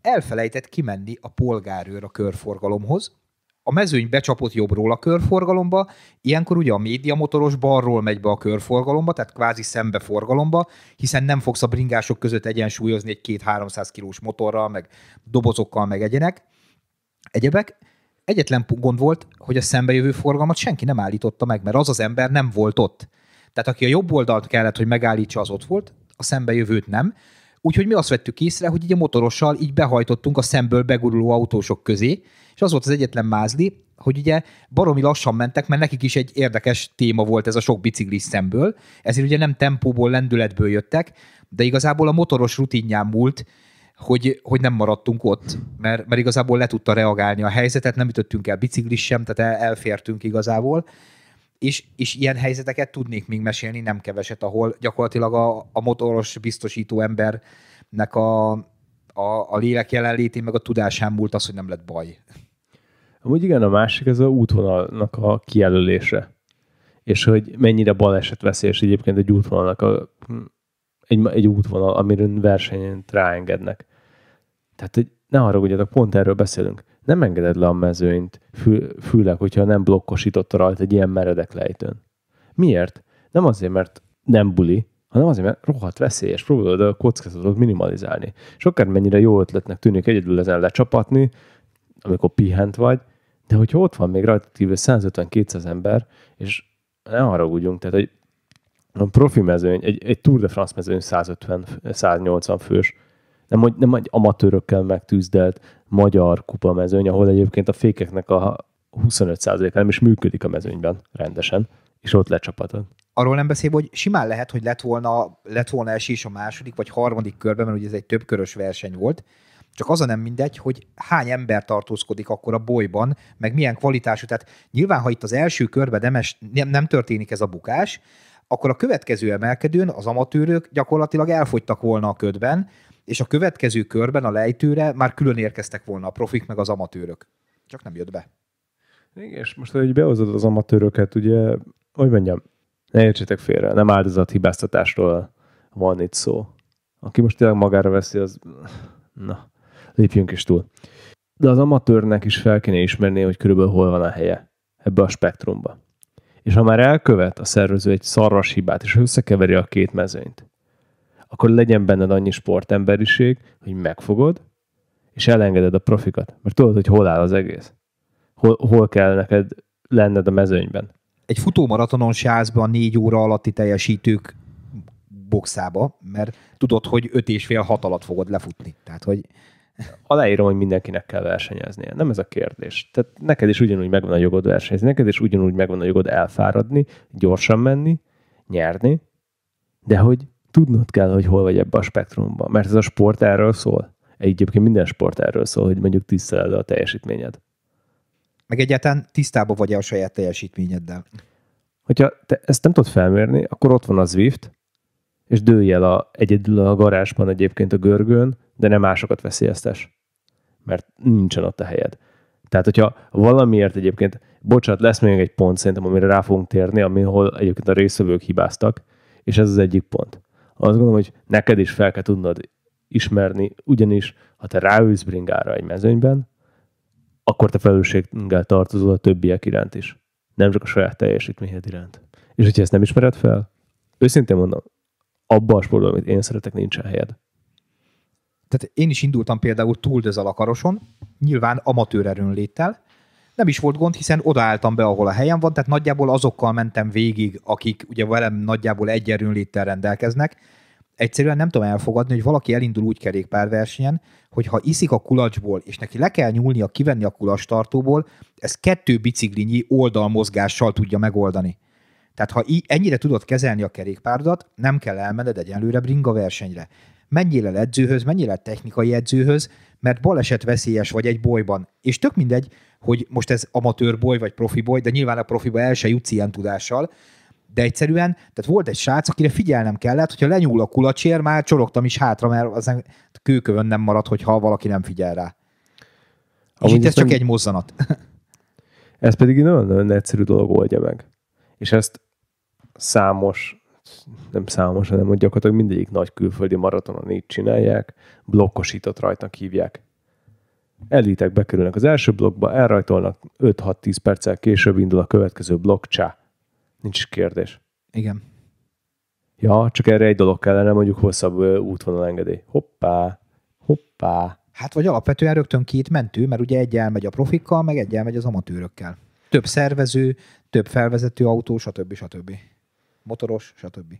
elfelejtett kimenni a polgárőr a körforgalomhoz, a mezőny becsapott jobbról a körforgalomba, ilyenkor ugye a média motoros balról megy be a körforgalomba, tehát kvázi szembe forgalomba, hiszen nem fogsz a bringások között egyensúlyozni egy két 300 kilós motorral, meg dobozokkal, meg egyenek. Egyebek, egyetlen gond volt, hogy a szembejövő forgalmat senki nem állította meg, mert az az ember nem volt ott. Tehát aki a jobb oldalt kellett, hogy megállítsa, az ott volt, a szembejövőt nem, Úgyhogy mi azt vettük észre, hogy így a motorossal így behajtottunk a szemből beguruló autósok közé, és az volt az egyetlen mázli, hogy ugye baromi lassan mentek, mert nekik is egy érdekes téma volt ez a sok biciklis szemből, ezért ugye nem tempóból, lendületből jöttek, de igazából a motoros rutinján múlt, hogy, hogy nem maradtunk ott, mert, mert igazából le tudta reagálni a helyzetet, nem ütöttünk el biciklis sem, tehát elfértünk igazából, és, és ilyen helyzeteket tudnék még mesélni, nem keveset, ahol gyakorlatilag a, a motoros biztosító embernek a, a, a lélek jelenlétén, meg a tudásán múlt az, hogy nem lett baj. Amúgy igen, a másik az a útvonalnak a kijelölése. És hogy mennyire balesetveszélyes egyébként egy útvonalnak a, egy, egy útvonal, amiről versenyen ráengednek. Tehát, hogy ne haragudjatok, pont erről beszélünk nem engeded le a mezőnyt, fül, főleg, hogyha nem blokkosította rajta egy ilyen meredek lejtőn. Miért? Nem azért, mert nem buli, hanem azért, mert rohadt veszélyes, próbálod a kockázatot minimalizálni. És mennyire jó ötletnek tűnik egyedül ezen lecsapatni, amikor pihent vagy, de hogyha ott van még rajta kívül 150-200 ember, és ne haragudjunk, tehát egy profi mezőny, egy, egy Tour de France mezőny 150-180 fős, nem, nem egy amatőrökkel megtűzdelt magyar mezőny, ahol egyébként a fékeknek a 25%-a nem is működik a mezőnyben rendesen, és ott lecsapatod. Arról nem beszélve, hogy simán lehet, hogy lett volna, lett volna esés a második vagy harmadik körben, mert ugye ez egy többkörös verseny volt, csak az a nem mindegy, hogy hány ember tartózkodik akkor a bolyban, meg milyen kvalitású. Tehát nyilván, ha itt az első körben es, nem, nem történik ez a bukás, akkor a következő emelkedőn az amatőrök gyakorlatilag elfogytak volna a ködben, és a következő körben a lejtőre már külön érkeztek volna a profik meg az amatőrök. Csak nem jött be. Igen, és most, hogy behozod az amatőröket, ugye, hogy mondjam, ne értsétek félre, nem hibáztatásról van itt szó. Aki most tényleg magára veszi, az na, lépjünk is túl. De az amatőrnek is fel kéne ismerni, hogy körülbelül hol van a helye ebbe a spektrumba. És ha már elkövet a szervező egy szarvas hibát, és összekeveri a két mezőnyt, akkor legyen benned annyi sportemberiség, hogy megfogod, és elengeded a profikat. Mert tudod, hogy hol áll az egész. Hol, hol kell neked lenned a mezőnyben. Egy futómaratonon se be a négy óra alatti teljesítők boxába, mert tudod, hogy öt és fél hat alatt fogod lefutni. Tehát, hogy... Aláírom, hogy mindenkinek kell versenyeznie. Nem ez a kérdés. Tehát neked is ugyanúgy megvan a jogod versenyezni, neked is ugyanúgy megvan a jogod elfáradni, gyorsan menni, nyerni, de hogy tudnod kell, hogy hol vagy ebbe a spektrumban, mert ez a sport erről szól. Egyébként minden sport erről szól, hogy mondjuk tiszteled a teljesítményed. Meg egyáltalán tisztában vagy a saját teljesítményeddel. Hogyha te ezt nem tudod felmérni, akkor ott van a Zwift, és dőj el a, egyedül a garázsban egyébként a görgőn, de nem másokat veszélyeztes, mert nincsen ott a helyed. Tehát, hogyha valamiért egyébként, bocsánat, lesz még egy pont szerintem, amire rá fogunk térni, amihol egyébként a részvevők hibáztak, és ez az egyik pont azt gondolom, hogy neked is fel kell tudnod ismerni, ugyanis ha te ráülsz bringára egy mezőnyben, akkor te felelősséggel tartozol a többiek iránt is. Nem csak a saját teljesítményed iránt. És hogyha ezt nem ismered fel, őszintén mondom, abban a sportban, amit én szeretek, nincsen helyed. Tehát én is indultam például túldöz a lakaroson, nyilván amatőr erőnléttel, nem is volt gond, hiszen odaálltam be, ahol a helyem van, tehát nagyjából azokkal mentem végig, akik ugye velem nagyjából erőnléttel rendelkeznek. Egyszerűen nem tudom elfogadni, hogy valaki elindul úgy kerékpárversenyen, hogy ha iszik a kulacsból, és neki le kell nyúlnia, kivenni a kulacstartóból, ez kettő biciklinyi oldalmozgással tudja megoldani. Tehát ha ennyire tudod kezelni a kerékpárdat, nem kell elmenned egy előre bringa versenyre. Menjél el edzőhöz, menjél el technikai edzőhöz, mert baleset veszélyes vagy egy bolyban. És tök mindegy, hogy most ez amatőr boly vagy profi boly, de nyilván a profiba el se jutsz ilyen tudással, de egyszerűen, tehát volt egy srác, akire figyelnem kellett, hogyha lenyúl a kulacsér, már csorogtam is hátra, mert az kőkövön nem marad, hogyha valaki nem figyel rá. Amúgy és itt ez csak egy mozzanat. ez pedig egy nagyon-nagyon egyszerű dolog oldja meg. És ezt számos nem számos, hanem hogy gyakorlatilag mindegyik nagy külföldi maratonon így csinálják, blokkosított rajtnak hívják. Elitek bekerülnek az első blokkba, elrajtolnak, 5-6-10 perccel később indul a következő blokk, csá. Nincs kérdés. Igen. Ja, csak erre egy dolog kellene, mondjuk hosszabb útvonal engedély. Hoppá, hoppá. Hát vagy alapvetően rögtön két mentő, mert ugye egy elmegy a profikkal, meg egy elmegy az amatőrökkel. Több szervező, több felvezető autó, stb. stb. stb motoros, stb.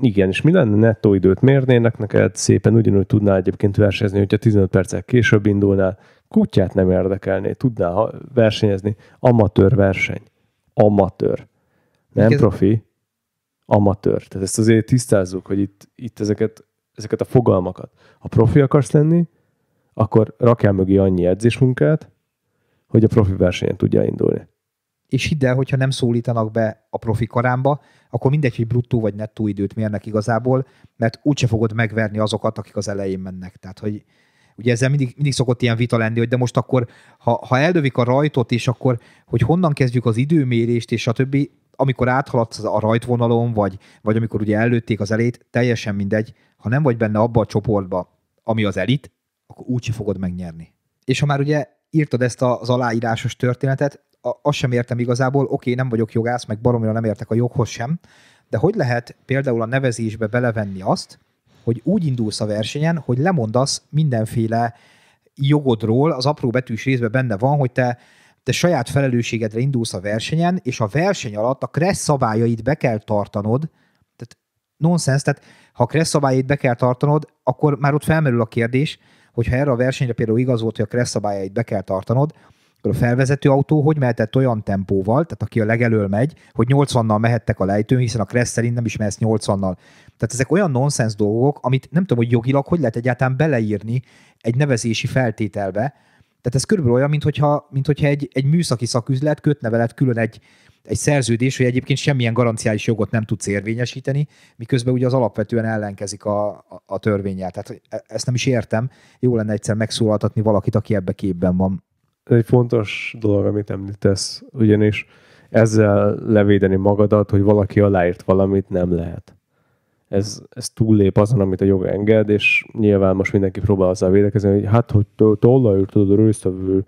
Igen, és mi lenne nettó időt mérnének neked, szépen ugyanúgy tudnál egyébként versenyezni, hogyha 15 perccel később indulnál, kutyát nem érdekelné, tudnál versenyezni, amatőr verseny, amatőr, nem ez... profi, amatőr. Tehát ezt azért tisztázzuk, hogy itt, itt ezeket, ezeket a fogalmakat. Ha profi akarsz lenni, akkor rakjál mögé annyi edzésmunkát, hogy a profi versenyen tudja indulni és hidd el, hogyha nem szólítanak be a profi karámba, akkor mindegy, hogy bruttó vagy nettó időt mérnek igazából, mert úgyse fogod megverni azokat, akik az elején mennek. Tehát, hogy ugye ezzel mindig, mindig szokott ilyen vita lenni, hogy de most akkor, ha, ha eldövik a rajtot, és akkor, hogy honnan kezdjük az időmérést, és a többi, amikor áthaladsz a rajtvonalon, vagy, vagy amikor ugye előtték az elét, teljesen mindegy, ha nem vagy benne abba a csoportba, ami az elit, akkor úgyse fogod megnyerni. És ha már ugye írtad ezt az aláírásos történetet, azt sem értem igazából, oké, nem vagyok jogász, meg baromira nem értek a joghoz sem, de hogy lehet például a nevezésbe belevenni azt, hogy úgy indulsz a versenyen, hogy lemondasz mindenféle jogodról, az apró betűs részben benne van, hogy te te saját felelősségedre indulsz a versenyen, és a verseny alatt a kressz szabályait be kell tartanod, tehát nonsens, tehát ha a kressz szabályait be kell tartanod, akkor már ott felmerül a kérdés, hogy ha erre a versenyre például igaz volt, hogy a kressz szabályait be kell tartanod, akkor a felvezető autó hogy mehetett olyan tempóval, tehát aki a legelől megy, hogy 80-nal mehettek a lejtőn, hiszen a Kressz szerint nem is mehetsz 80-nal. Tehát ezek olyan nonsens dolgok, amit nem tudom, hogy jogilag hogy lehet egyáltalán beleírni egy nevezési feltételbe. Tehát ez körülbelül olyan, mintha, mintha egy, egy műszaki szaküzlet kötne veled külön egy, egy szerződés, hogy egyébként semmilyen garanciális jogot nem tudsz érvényesíteni, miközben ugye az alapvetően ellenkezik a, a, a törvényel. Tehát e, ezt nem is értem. Jó lenne egyszer megszólaltatni valakit, aki ebbe képben van egy fontos dolog, amit említesz, ugyanis ezzel levédeni magadat, hogy valaki aláírt valamit, nem lehet. Ez, ez túllép azon, amit a jog enged, és nyilván most mindenki próbál azzal védekezni, hogy hát, hogy te aláírtad a résztvevő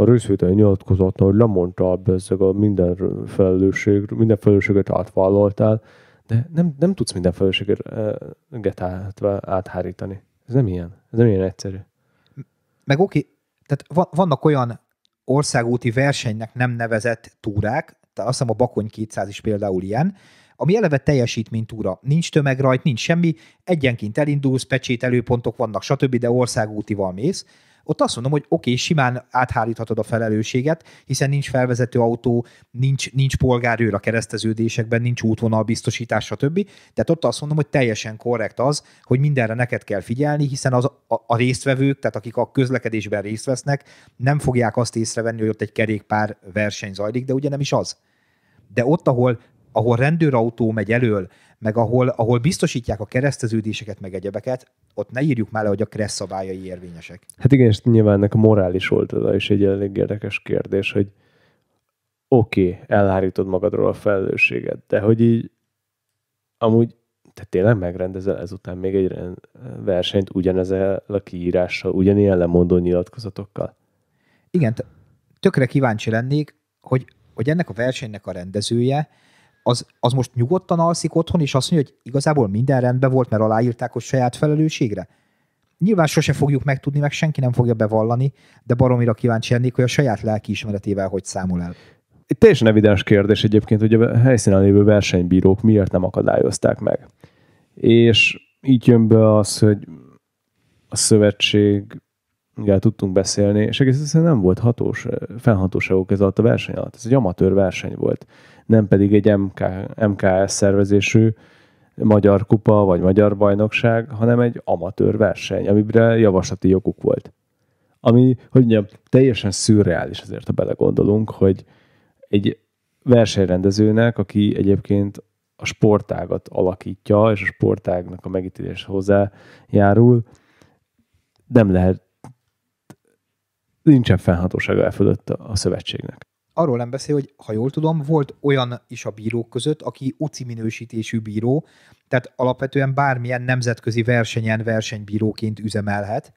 a részvételi nyilatkozatna, hogy lemondta a a minden, felelősség, minden felelősséget átvállaltál, de nem, nem tudsz minden felelősséget eh, áthárítani. Ez nem ilyen. Ez nem ilyen egyszerű. Meg oké, okay tehát vannak olyan országúti versenynek nem nevezett túrák, tehát azt hiszem a Bakony 200 is például ilyen, ami eleve túra. Nincs tömeg rajt, nincs semmi, egyenként elindulsz, pecsét előpontok vannak, stb., de országúti mész ott azt mondom, hogy oké, okay, simán átháríthatod a felelősséget, hiszen nincs felvezető autó, nincs, nincs polgárőr a kereszteződésekben, nincs útvonal biztosítás, stb. Tehát ott azt mondom, hogy teljesen korrekt az, hogy mindenre neked kell figyelni, hiszen az, a, a résztvevők, tehát akik a közlekedésben részt vesznek, nem fogják azt észrevenni, hogy ott egy kerékpár verseny zajlik, de ugye nem is az. De ott, ahol ahol rendőrautó megy elől, meg ahol, ahol biztosítják a kereszteződéseket, meg egyebeket, ott ne írjuk már le, hogy a kereszt szabályai érvényesek. Hát igen, és nyilván ennek a morális oldala is egy elég érdekes kérdés, hogy oké, okay, elhárítod magadról a felelősséget, de hogy így amúgy te tényleg megrendezel ezután még egy versenyt ugyanezzel a kiírással, ugyanilyen lemondó nyilatkozatokkal? Igen, tökre kíváncsi lennék, hogy, hogy ennek a versenynek a rendezője az, az most nyugodtan alszik otthon, és azt mondja, hogy igazából minden rendben volt, mert aláírták, a saját felelősségre? Nyilván sose fogjuk megtudni, meg senki nem fogja bevallani, de baromira kíváncsi lennék, hogy a saját lelki ismeretével hogy számol el. Egy teljesen evidens kérdés egyébként, hogy a helyszínen lévő versenybírók miért nem akadályozták meg. És így jön be az, hogy a szövetség amivel tudtunk beszélni, és egész egyszerűen nem volt hatós, fennhatóságok ez alatt a verseny alatt. Ez egy amatőr verseny volt, nem pedig egy MK, MKS szervezésű magyar kupa vagy magyar bajnokság, hanem egy amatőr verseny, amire javaslati joguk volt. Ami, hogy mondjam, teljesen szürreális azért, ha belegondolunk, hogy egy versenyrendezőnek, aki egyébként a sportágat alakítja, és a sportágnak a megítélés hozzá járul, nem lehet nincsen fennhatósága e fölött a szövetségnek. Arról nem beszél, hogy ha jól tudom, volt olyan is a bírók között, aki UCI minősítésű bíró, tehát alapvetően bármilyen nemzetközi versenyen versenybíróként üzemelhet.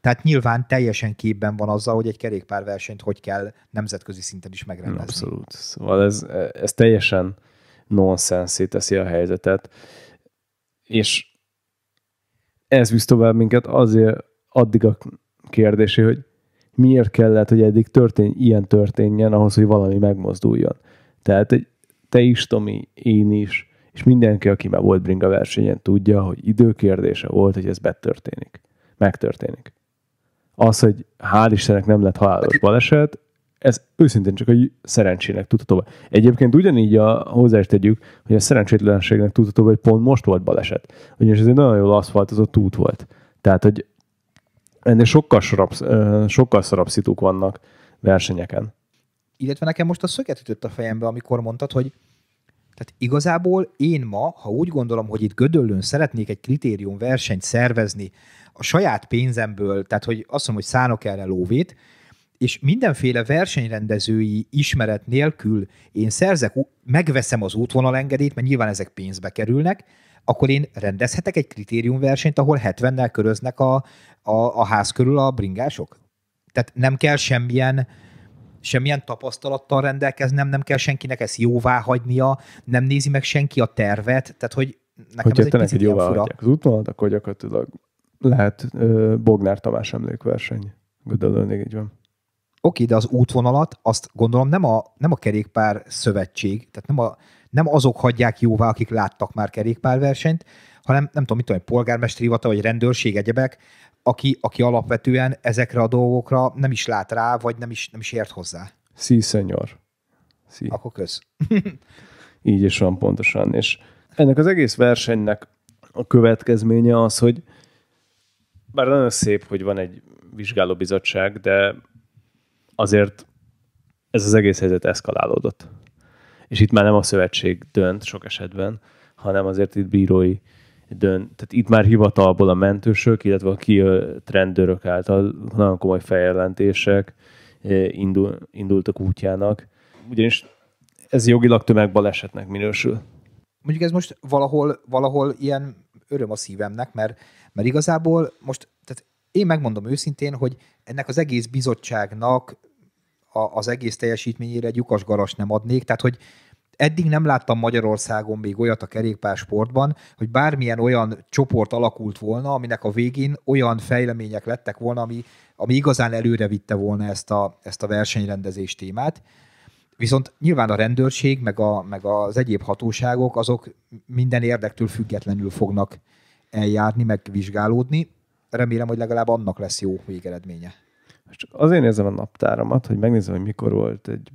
Tehát nyilván teljesen képben van azzal, hogy egy kerékpárversenyt hogy kell nemzetközi szinten is megrendezni. Abszolút. Szóval ez, ez teljesen nonsensé teszi a helyzetet, és ez visz tovább minket azért addig a kérdésé, hogy miért kellett, hogy eddig történj, ilyen történjen ahhoz, hogy valami megmozduljon. Tehát egy, te is, Tomi, én is, és mindenki, aki már volt bringa versenyen, tudja, hogy időkérdése volt, hogy ez betörténik. Megtörténik. Az, hogy hál' Istennek nem lett halálos baleset, ez őszintén csak a szerencsének tudható. Egyébként ugyanígy a, hozzá is tegyük, hogy a szerencsétlenségnek tudható, hogy pont most volt baleset. Ugyanis ez egy nagyon jól aszfaltozott út volt. Tehát, hogy ennél sokkal, sorab, sokkal szarabb szituk vannak versenyeken. Illetve nekem most a szöget ütött a fejembe, amikor mondtad, hogy tehát igazából én ma, ha úgy gondolom, hogy itt gödöllőn szeretnék egy kritérium versenyt szervezni a saját pénzemből, tehát hogy azt mondom, hogy szánok erre lóvét, és mindenféle versenyrendezői ismeret nélkül én szerzek, megveszem az útvonalengedét, mert nyilván ezek pénzbe kerülnek, akkor én rendezhetek egy kritériumversenyt, ahol 70-nel köröznek a, a, a ház körül a bringások? Tehát nem kell semmilyen semmilyen tapasztalattal rendelkeznem, nem kell senkinek ezt jóvá hagynia, nem nézi meg senki a tervet, tehát hogy nekem hogy ez egy picit jóvá fura. az útvonalat, akkor gyakorlatilag lehet uh, Bognár Tamás emlékverseny. Gondolom, így van. Oké, de az útvonalat azt gondolom nem a, nem a kerékpár szövetség, tehát nem a, nem azok hagyják jóvá, akik láttak már kerékpárversenyt, hanem nem tudom, mit tudom, polgármesteri hivatal, vagy rendőrség, egyebek, aki, aki alapvetően ezekre a dolgokra nem is lát rá, vagy nem is, nem is ért hozzá. Sí, szenyor. Sí. Akkor kösz. Így is van pontosan. És ennek az egész versenynek a következménye az, hogy bár nagyon szép, hogy van egy vizsgálóbizottság, de azért ez az egész helyzet eszkalálódott és itt már nem a szövetség dönt sok esetben, hanem azért itt bírói dönt. Tehát itt már hivatalból a mentősök, illetve a kijött rendőrök által nagyon komoly feljelentések eh, indul, indultak útjának. Ugyanis ez jogilag tömegbalesetnek minősül. Mondjuk ez most valahol, valahol ilyen öröm a szívemnek, mert, mert igazából most, tehát én megmondom őszintén, hogy ennek az egész bizottságnak a, az egész teljesítményére egy lyukas garas nem adnék, tehát hogy eddig nem láttam Magyarországon még olyat a kerékpársportban, hogy bármilyen olyan csoport alakult volna, aminek a végén olyan fejlemények lettek volna, ami, ami igazán előre vitte volna ezt a, ezt a versenyrendezés témát. Viszont nyilván a rendőrség, meg, a, meg az egyéb hatóságok, azok minden érdektől függetlenül fognak eljárni, megvizsgálódni. Remélem, hogy legalább annak lesz jó végeredménye. És csak azért nézem a naptáramat, hogy megnézem, hogy mikor volt egy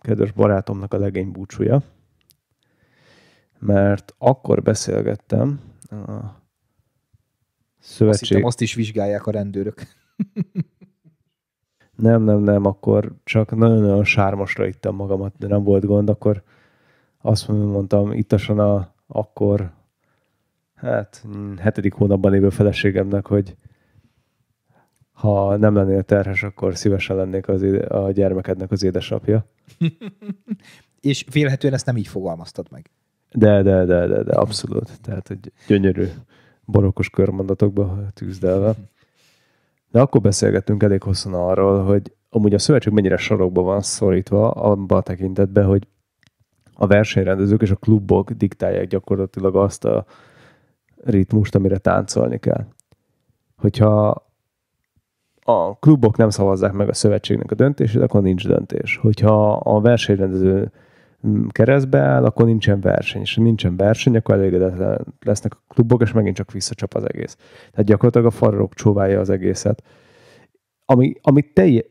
kedves barátomnak a legény búcsúja, mert akkor beszélgettem a szövetség... Azt, azt is vizsgálják a rendőrök. nem, nem, nem, akkor csak nagyon-nagyon sármosra ittem magamat, de nem volt gond, akkor azt mondtam, ittasan a, akkor hát hetedik hónapban lévő feleségemnek, hogy ha nem lennél terhes, akkor szívesen lennék az éde, a gyermekednek az édesapja. és félhetően ezt nem így fogalmaztad meg. De, de, de, de, de, abszolút. Tehát, hogy gyönyörű barokos körmondatokba tűzdelve. De akkor beszélgettünk elég hosszan arról, hogy amúgy a szövetség mennyire sarokba van szorítva abban a tekintetben, hogy a versenyrendezők és a klubok diktálják gyakorlatilag azt a ritmust, amire táncolni kell. Hogyha a klubok nem szavazzák meg a szövetségnek a döntését, akkor nincs döntés. Hogyha a versenyrendező keresztbe áll, akkor nincsen verseny, és ha nincsen verseny, akkor elégedetlen lesznek a klubok, és megint csak visszacsap az egész. Tehát gyakorlatilag a farrok csóválja az egészet, ami, ami telje,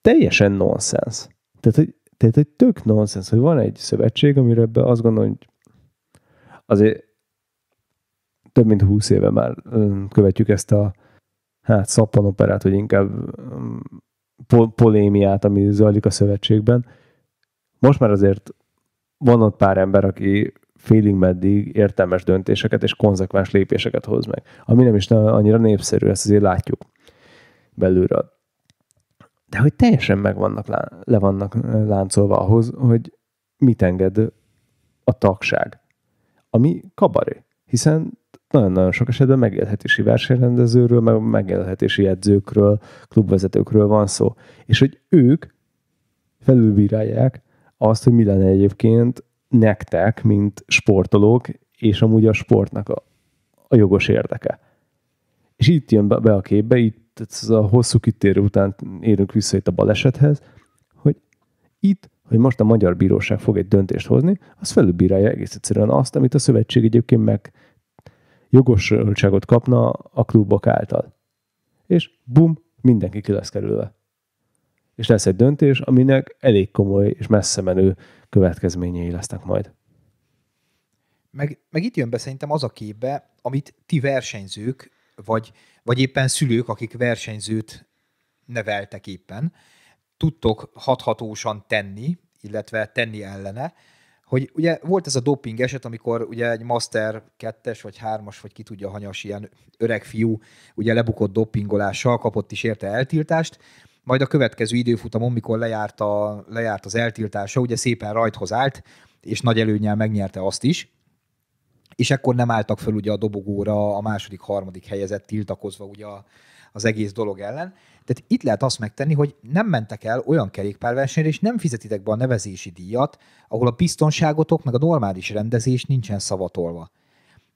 teljesen nonsens. Tehát, hogy, tehát, hogy tök nonsens, hogy van egy szövetség, amire ebbe azt gondolom, hogy azért több mint húsz éve már követjük ezt a hát szappanoperát, vagy inkább mm, po- polémiát, ami zajlik a szövetségben. Most már azért van ott pár ember, aki félig meddig értelmes döntéseket és konzekvens lépéseket hoz meg. Ami nem is annyira népszerű, ezt azért látjuk belülről. De hogy teljesen meg vannak, le vannak láncolva ahhoz, hogy mit enged a tagság. Ami kabaré, hiszen nagyon-nagyon sok esetben megélhetési versenyrendezőről, meg megélhetési edzőkről, klubvezetőkről van szó. És hogy ők felülbírálják azt, hogy mi lenne egyébként nektek, mint sportolók, és amúgy a sportnak a, a jogos érdeke. És itt jön be, be a képbe, itt ez a hosszú kitérő után érünk vissza itt a balesethez, hogy itt, hogy most a magyar bíróság fog egy döntést hozni, az felülbírálja egész egyszerűen azt, amit a szövetség egyébként meg, jogosultságot kapna a klubok által. És bum, mindenki ki lesz kerülve. És lesz egy döntés, aminek elég komoly és messze menő következményei lesznek majd. Meg, meg itt jön be szerintem az a képbe, amit ti versenyzők, vagy, vagy éppen szülők, akik versenyzőt neveltek éppen, tudtok hathatósan tenni, illetve tenni ellene, hogy ugye volt ez a doping eset, amikor ugye egy master kettes vagy hármas, vagy ki tudja hanyas ilyen öreg fiú ugye lebukott dopingolással, kapott is érte eltiltást, majd a következő időfutamon, mikor lejárt, a, lejárt az eltiltása, ugye szépen rajthoz állt, és nagy előnyel megnyerte azt is, és ekkor nem álltak fel ugye a dobogóra a második, harmadik helyezett tiltakozva ugye az egész dolog ellen. Tehát itt lehet azt megtenni, hogy nem mentek el olyan kerékpárversenyre, és nem fizetitek be a nevezési díjat, ahol a biztonságotok meg a normális rendezés nincsen szavatolva.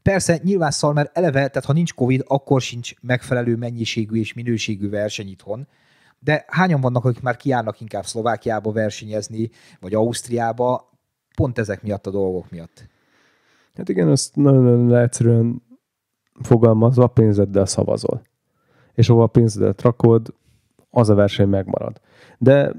Persze nyilván szal, mert eleve, tehát ha nincs Covid, akkor sincs megfelelő mennyiségű és minőségű verseny itthon, de hányan vannak, akik már kiállnak inkább Szlovákiába versenyezni, vagy Ausztriába, pont ezek miatt a dolgok miatt. Hát igen, azt nagyon egyszerűen fogalmazva pénzeddel szavazol. És hova a pénzedet rakod, az a verseny megmarad. De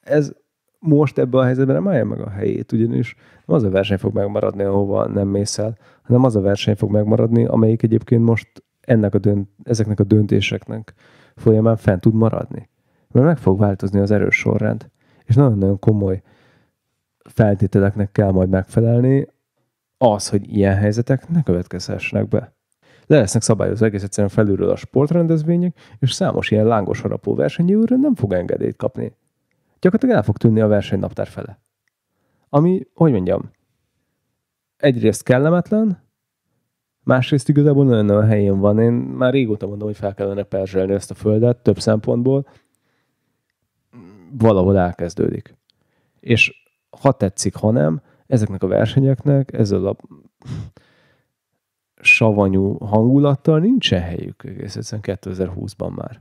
ez most ebben a helyzetben nem állja meg a helyét, ugyanis nem az a verseny fog megmaradni, ahova nem mész el, hanem az a verseny fog megmaradni, amelyik egyébként most ennek a dönt, ezeknek a döntéseknek folyamán fent tud maradni. Mert meg fog változni az erős sorrend. És nagyon-nagyon komoly feltételeknek kell majd megfelelni az, hogy ilyen helyzetek ne következhessenek be. Le lesznek szabályozva egész egyszerűen felülről a sportrendezvények, és számos ilyen lángos harapó versenyjövőre nem fog engedélyt kapni. Gyakorlatilag el fog tűnni a versenynaptár fele. Ami, hogy mondjam, egyrészt kellemetlen, másrészt igazából nagyon nem a helyén van. Én már régóta mondom, hogy fel kellene perzselni ezt a földet több szempontból. Valahol elkezdődik. És ha tetszik, ha nem, ezeknek a versenyeknek ezzel a savanyú hangulattal nincsen helyük egész egyszerűen 2020-ban már.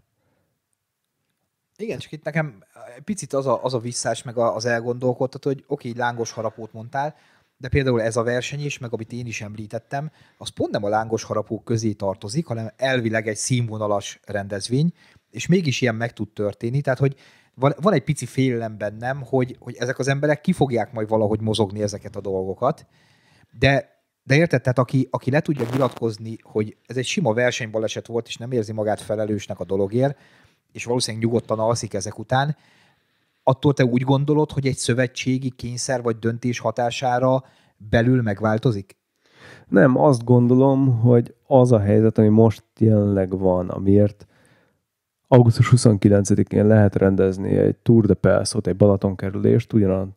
Igen, csak itt nekem picit az a, az a visszás, meg az elgondolkodtató, hogy oké, lángos harapót mondtál, de például ez a verseny is, meg amit én is említettem, az pont nem a lángos harapók közé tartozik, hanem elvileg egy színvonalas rendezvény, és mégis ilyen meg tud történni, tehát hogy van, van egy pici félelem bennem, hogy, hogy ezek az emberek ki fogják majd valahogy mozogni ezeket a dolgokat, de de érted, tehát aki, aki le tudja nyilatkozni, hogy ez egy sima versenybaleset volt, és nem érzi magát felelősnek a dologért, és valószínűleg nyugodtan alszik ezek után, attól te úgy gondolod, hogy egy szövetségi kényszer vagy döntés hatására belül megváltozik? Nem, azt gondolom, hogy az a helyzet, ami most jelenleg van, amiért augusztus 29-én lehet rendezni egy Tour de Pelszot, egy Balatonkerülést, ugyanaz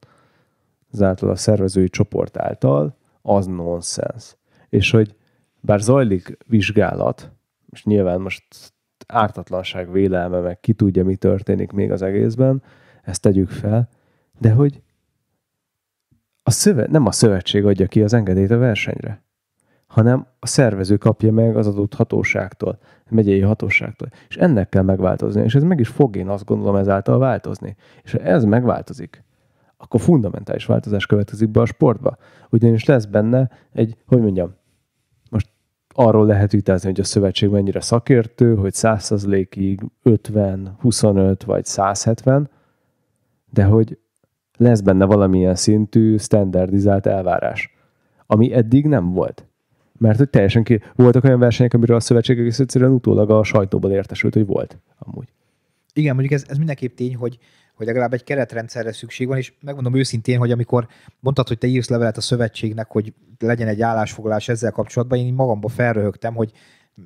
által a szervezői csoport által, az nonsens. És hogy bár zajlik vizsgálat, és nyilván most ártatlanság vélelme, meg ki tudja, mi történik még az egészben, ezt tegyük fel, de hogy a szöve, nem a szövetség adja ki az engedélyt a versenyre, hanem a szervező kapja meg az adott hatóságtól, megyei hatóságtól. És ennek kell megváltozni, és ez meg is fog én azt gondolom ezáltal változni. És ha ez megváltozik, akkor fundamentális változás következik be a sportba. Ugyanis lesz benne egy, hogy mondjam, most arról lehet vitázni, hogy a szövetség mennyire szakértő, hogy 100%-ig 50, 25 vagy 170, de hogy lesz benne valamilyen szintű standardizált elvárás, ami eddig nem volt. Mert hogy teljesen ki, voltak olyan versenyek, amiről a szövetség egész egyszerűen utólag a sajtóból értesült, hogy volt amúgy. Igen, mondjuk ez, ez mindenképp tény, hogy hogy legalább egy keretrendszerre szükség van, és megmondom őszintén, hogy amikor mondtad, hogy te írsz levelet a szövetségnek, hogy legyen egy állásfoglalás ezzel kapcsolatban, én magamba felröhögtem, hogy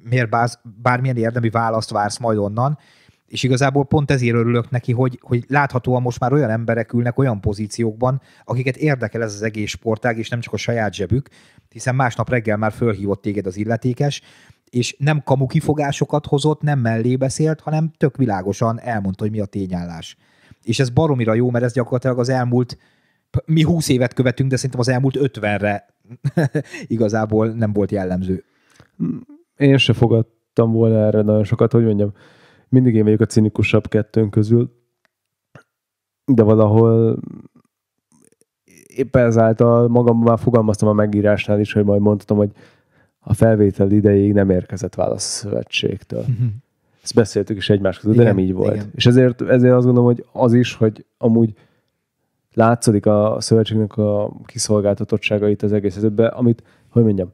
miért báz, bármilyen érdemi választ vársz majd onnan, és igazából pont ezért örülök neki, hogy, hogy láthatóan most már olyan emberek ülnek olyan pozíciókban, akiket érdekel ez az egész sportág, és nem csak a saját zsebük, hiszen másnap reggel már fölhívott téged az illetékes, és nem kamu kifogásokat hozott, nem mellé beszélt, hanem tök világosan elmondta, hogy mi a tényállás és ez baromira jó, mert ez gyakorlatilag az elmúlt, mi 20 évet követünk, de szerintem az elmúlt 50-re igazából nem volt jellemző. Én se fogadtam volna erre nagyon sokat, hogy mondjam, mindig én vagyok a cinikusabb kettőnk közül, de valahol éppen ezáltal magam már fogalmaztam a megírásnál is, hogy majd mondtam, hogy a felvétel idejéig nem érkezett válasz a szövetségtől. ezt beszéltük is egymás között, de igen, nem így volt. Igen. És ezért, ezért azt gondolom, hogy az is, hogy amúgy látszik a szövetségnek a kiszolgáltatottsága itt az egész helyzetben, amit, hogy mondjam,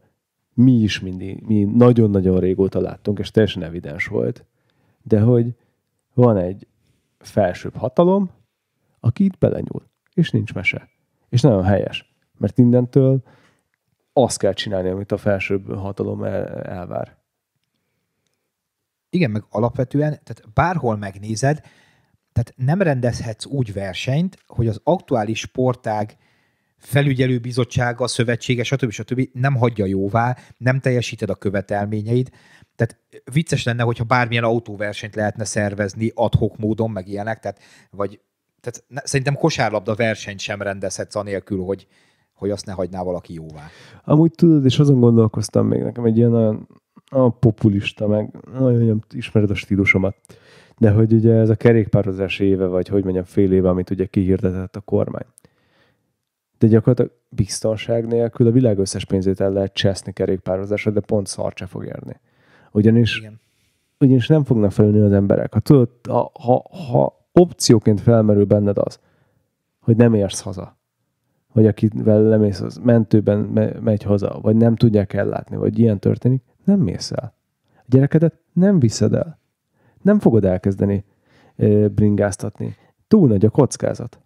mi is mindig, mi nagyon-nagyon régóta láttunk, és teljesen evidens volt, de hogy van egy felsőbb hatalom, aki itt belenyúl, és nincs mese. És nagyon helyes, mert innentől azt kell csinálni, amit a felsőbb hatalom el, elvár. Igen, meg alapvetően, tehát bárhol megnézed, tehát nem rendezhetsz úgy versenyt, hogy az aktuális sportág felügyelő bizottsága, szövetsége, stb. stb. nem hagyja jóvá, nem teljesíted a követelményeid. Tehát vicces lenne, hogyha bármilyen autóversenyt lehetne szervezni adhok módon, meg ilyenek, tehát, vagy, tehát ne, szerintem kosárlabda versenyt sem rendezhetsz anélkül, hogy, hogy azt ne hagyná valaki jóvá. Amúgy tudod, és azon gondolkoztam még nekem egy ilyen a populista, meg nagyon ismered a stílusomat. De hogy ugye ez a kerékpározás éve, vagy hogy mondjam, fél éve, amit ugye kihirdetett a kormány. De gyakorlatilag biztonság nélkül a világ összes pénzét el lehet cseszni kerékpározásra, de pont szar se fog érni. Ugyanis, Igen. ugyanis nem fognak felülni az emberek. Ha, tudod, ha, ha, ha opcióként felmerül benned az, hogy nem érsz haza, vagy akivel lemész, az mentőben megy haza, vagy nem tudják ellátni, vagy ilyen történik, nem mész el. A gyerekedet nem viszed el. Nem fogod elkezdeni ö, bringáztatni. Túl nagy a kockázat.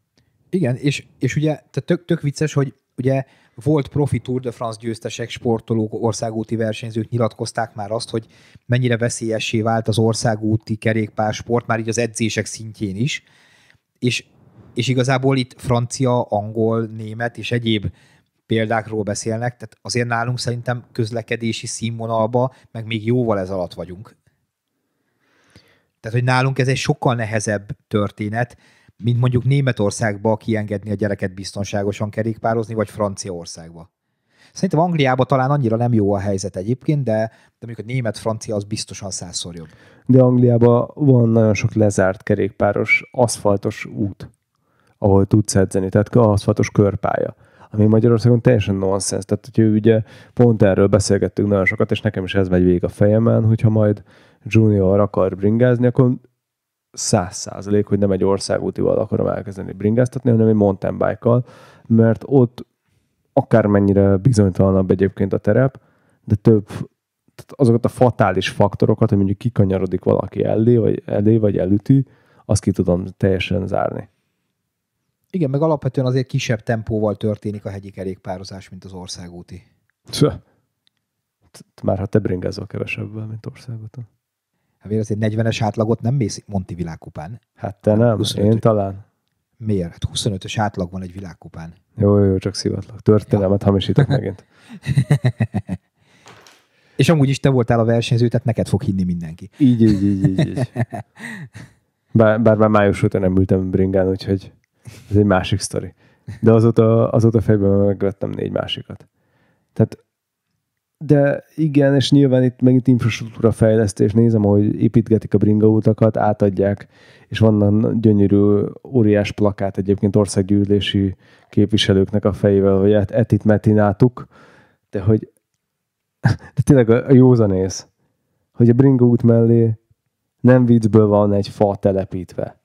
Igen, és, és ugye te tök, tök vicces, hogy ugye volt profi Tour de France győztesek, sportolók, országúti versenyzők nyilatkozták már azt, hogy mennyire veszélyessé vált az országúti kerékpársport, már így az edzések szintjén is. És, és igazából itt francia, angol, német és egyéb példákról beszélnek, tehát azért nálunk szerintem közlekedési színvonalba, meg még jóval ez alatt vagyunk. Tehát, hogy nálunk ez egy sokkal nehezebb történet, mint mondjuk Németországba kiengedni a gyereket biztonságosan kerékpározni, vagy Franciaországba. Szerintem Angliába talán annyira nem jó a helyzet egyébként, de, de mondjuk a német-francia az biztosan százszor jobb. De Angliában van nagyon sok lezárt kerékpáros, aszfaltos út, ahol tudsz edzeni, tehát aszfaltos körpálya ami Magyarországon teljesen nonsens. Tehát, hogy ugye pont erről beszélgettünk nagyon sokat, és nekem is ez megy végig a fejemen, hogyha majd junior akar bringázni, akkor száz százalék, hogy nem egy országútival akarom elkezdeni bringáztatni, hanem egy mountain bike mert ott akármennyire bizonytalanabb egyébként a terep, de több tehát azokat a fatális faktorokat, hogy mondjuk kikanyarodik valaki elé, vagy elé, vagy elüti, azt ki tudom teljesen zárni. Igen, meg alapvetően azért kisebb tempóval történik a hegyi kerékpározás, mint az országúti. Már ha hát te bringázol kevesebben, mint országúton. Hát azért 40-es átlagot nem mész Monti világkupán. Hát te hát nem, 25 én talán. Miért? Hát 25-ös átlag van egy világkupán. Jó, jó, csak szivatlak. Történelmet ja. hamisítok megint. És amúgy is te voltál a versenyző, tehát neked fog hinni mindenki. Így, így, így, így. így. Bár, bár már május óta nem ültem bringán, úgyhogy ez egy másik sztori. De azóta, azóta fejben megvettem négy másikat. Tehát de igen, és nyilván itt megint infrastruktúra fejlesztés, nézem, hogy építgetik a bringa utakat, átadják, és vannak gyönyörű, óriás plakát egyébként országgyűlési képviselőknek a fejével, hogy hát etit metináltuk, de hogy de tényleg a józanész, hogy a bringa út mellé nem viccből van egy fa telepítve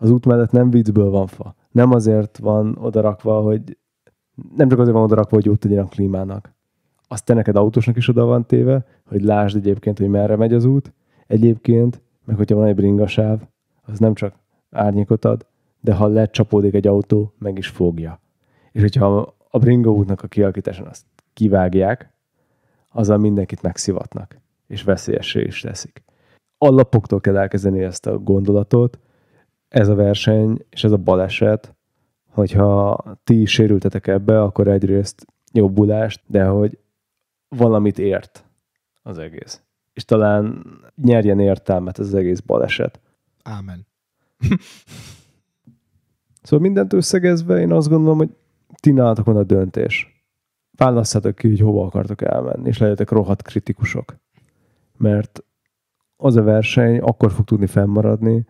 az út mellett nem viccből van fa. Nem azért van odarakva, hogy nem csak azért van odarakva, hogy jót tegyen a klímának. Azt te neked autósnak is oda van téve, hogy lásd egyébként, hogy merre megy az út. Egyébként, meg hogyha van egy bringasáv, az nem csak árnyékot ad, de ha lecsapódik egy autó, meg is fogja. És hogyha a bringa útnak a kialakításon azt kivágják, azzal mindenkit megszivatnak, és veszélyessé is teszik. Allapoktól kell elkezdeni ezt a gondolatot, ez a verseny és ez a baleset, hogyha ti is sérültetek ebbe, akkor egyrészt jobbulást, de hogy valamit ért az egész. És talán nyerjen értelmet ez az egész baleset. Ámen. szóval mindent összegezve én azt gondolom, hogy ti nálatok van a döntés. Választhatok ki, hogy hova akartok elmenni, és legyetek rohadt kritikusok. Mert az a verseny akkor fog tudni fennmaradni,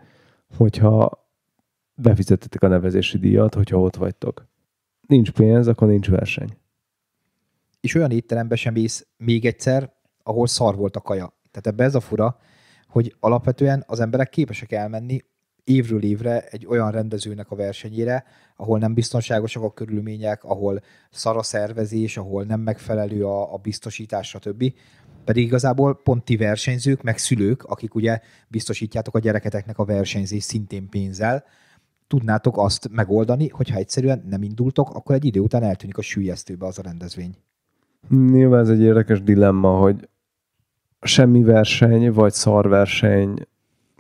hogyha befizettetek a nevezési díjat, hogyha ott vagytok. Nincs pénz, akkor nincs verseny. És olyan étterembe sem mész még egyszer, ahol szar volt a kaja. Tehát ebbe ez a fura, hogy alapvetően az emberek képesek elmenni évről évre egy olyan rendezőnek a versenyére, ahol nem biztonságosak a körülmények, ahol szar a szervezés, ahol nem megfelelő a, a biztosítás, stb. Pedig igazából pont ti versenyzők, meg szülők, akik ugye biztosítjátok a gyereketeknek a versenyzés szintén pénzzel, tudnátok azt megoldani, hogyha egyszerűen nem indultok, akkor egy idő után eltűnik a sűjesztőbe az a rendezvény. Nyilván ez egy érdekes dilemma, hogy semmi verseny vagy szarverseny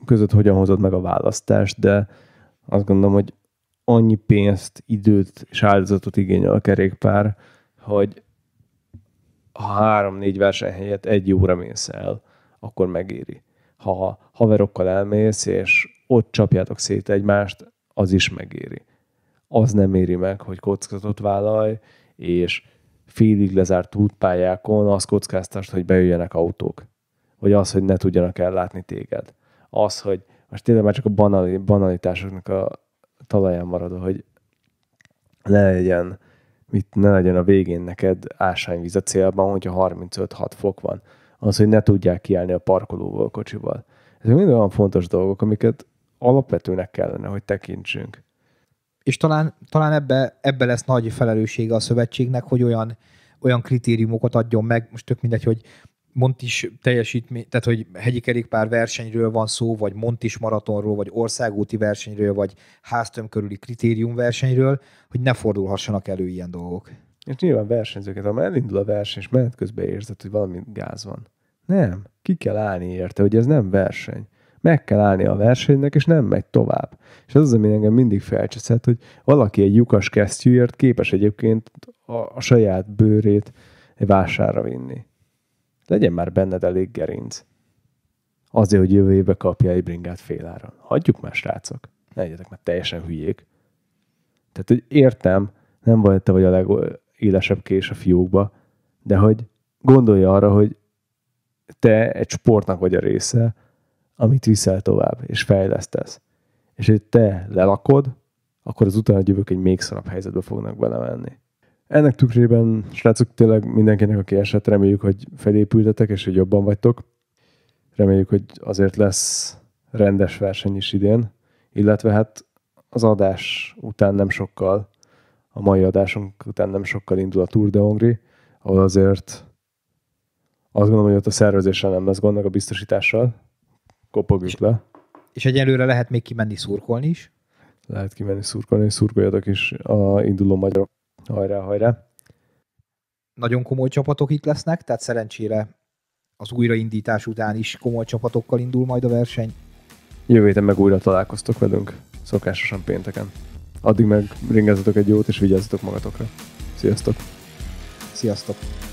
között hogyan hozod meg a választást, de azt gondolom, hogy annyi pénzt, időt és áldozatot igényel a kerékpár, hogy ha három-négy verseny helyett egy óra mész el, akkor megéri. Ha haverokkal elmész, és ott csapjátok szét egymást, az is megéri. Az nem éri meg, hogy kockázatot vállalj, és félig lezárt útpályákon azt kockáztast, hogy bejöjjenek autók. Vagy az, hogy ne tudjanak ellátni téged. Az, hogy most tényleg már csak a banali, banalitásoknak a talaján marad, hogy ne legyen mit ne legyen a végén neked ásványvíz a célban, hogyha 35-6 fok van. Az, hogy ne tudják kiállni a parkolóval, a kocsival. Ezek mind olyan fontos dolgok, amiket alapvetőnek kellene, hogy tekintsünk. És talán, talán ebbe, ebbe lesz nagy felelőssége a szövetségnek, hogy olyan, olyan kritériumokat adjon meg, most tök mindegy, hogy montis teljesítmény, tehát hogy hegyi kerékpár versenyről van szó, vagy montis maratonról, vagy országúti versenyről, vagy háztöm körüli kritérium versenyről, hogy ne fordulhassanak elő ilyen dolgok. És nyilván versenyzőket, ha elindul a verseny, és menet közben érzed, hogy valami gáz van. Nem, ki kell állni érte, hogy ez nem verseny. Meg kell állni a versenynek, és nem megy tovább. És ez az, ami engem mindig felcseszett, hogy valaki egy lyukas kesztyűért képes egyébként a, a saját bőrét egy vására vinni legyen már benned elég gerinc. Azért, hogy jövő évben kapja egy bringát féláron. Hagyjuk már, srácok. Ne legyetek már teljesen hülyék. Tehát, hogy értem, nem vagy te vagy a legélesebb kés a fiókba, de hogy gondolja arra, hogy te egy sportnak vagy a része, amit viszel tovább, és fejlesztesz. És hogy te lelakod, akkor az utána jövők egy még szarabb helyzetbe fognak belemenni. Ennek tükrében, srácok, tényleg mindenkinek, aki esett, reméljük, hogy felépültetek, és hogy jobban vagytok. Reméljük, hogy azért lesz rendes verseny is idén, illetve hát az adás után nem sokkal, a mai adásunk után nem sokkal indul a Tour de Hongri, ahol azért azt gondolom, hogy ott a szervezéssel nem lesz gondnak a biztosítással. Kopogjuk le. És egyelőre lehet még kimenni szurkolni is? Lehet kimenni szurkolni, szurkoljatok is a induló magyarok. Hajrá, hajrá. Nagyon komoly csapatok itt lesznek, tehát szerencsére az újraindítás után is komoly csapatokkal indul majd a verseny. Jövő héten meg újra találkoztok velünk, szokásosan pénteken. Addig meg ringezzetek egy jót, és vigyázzatok magatokra. Sziasztok! Sziasztok!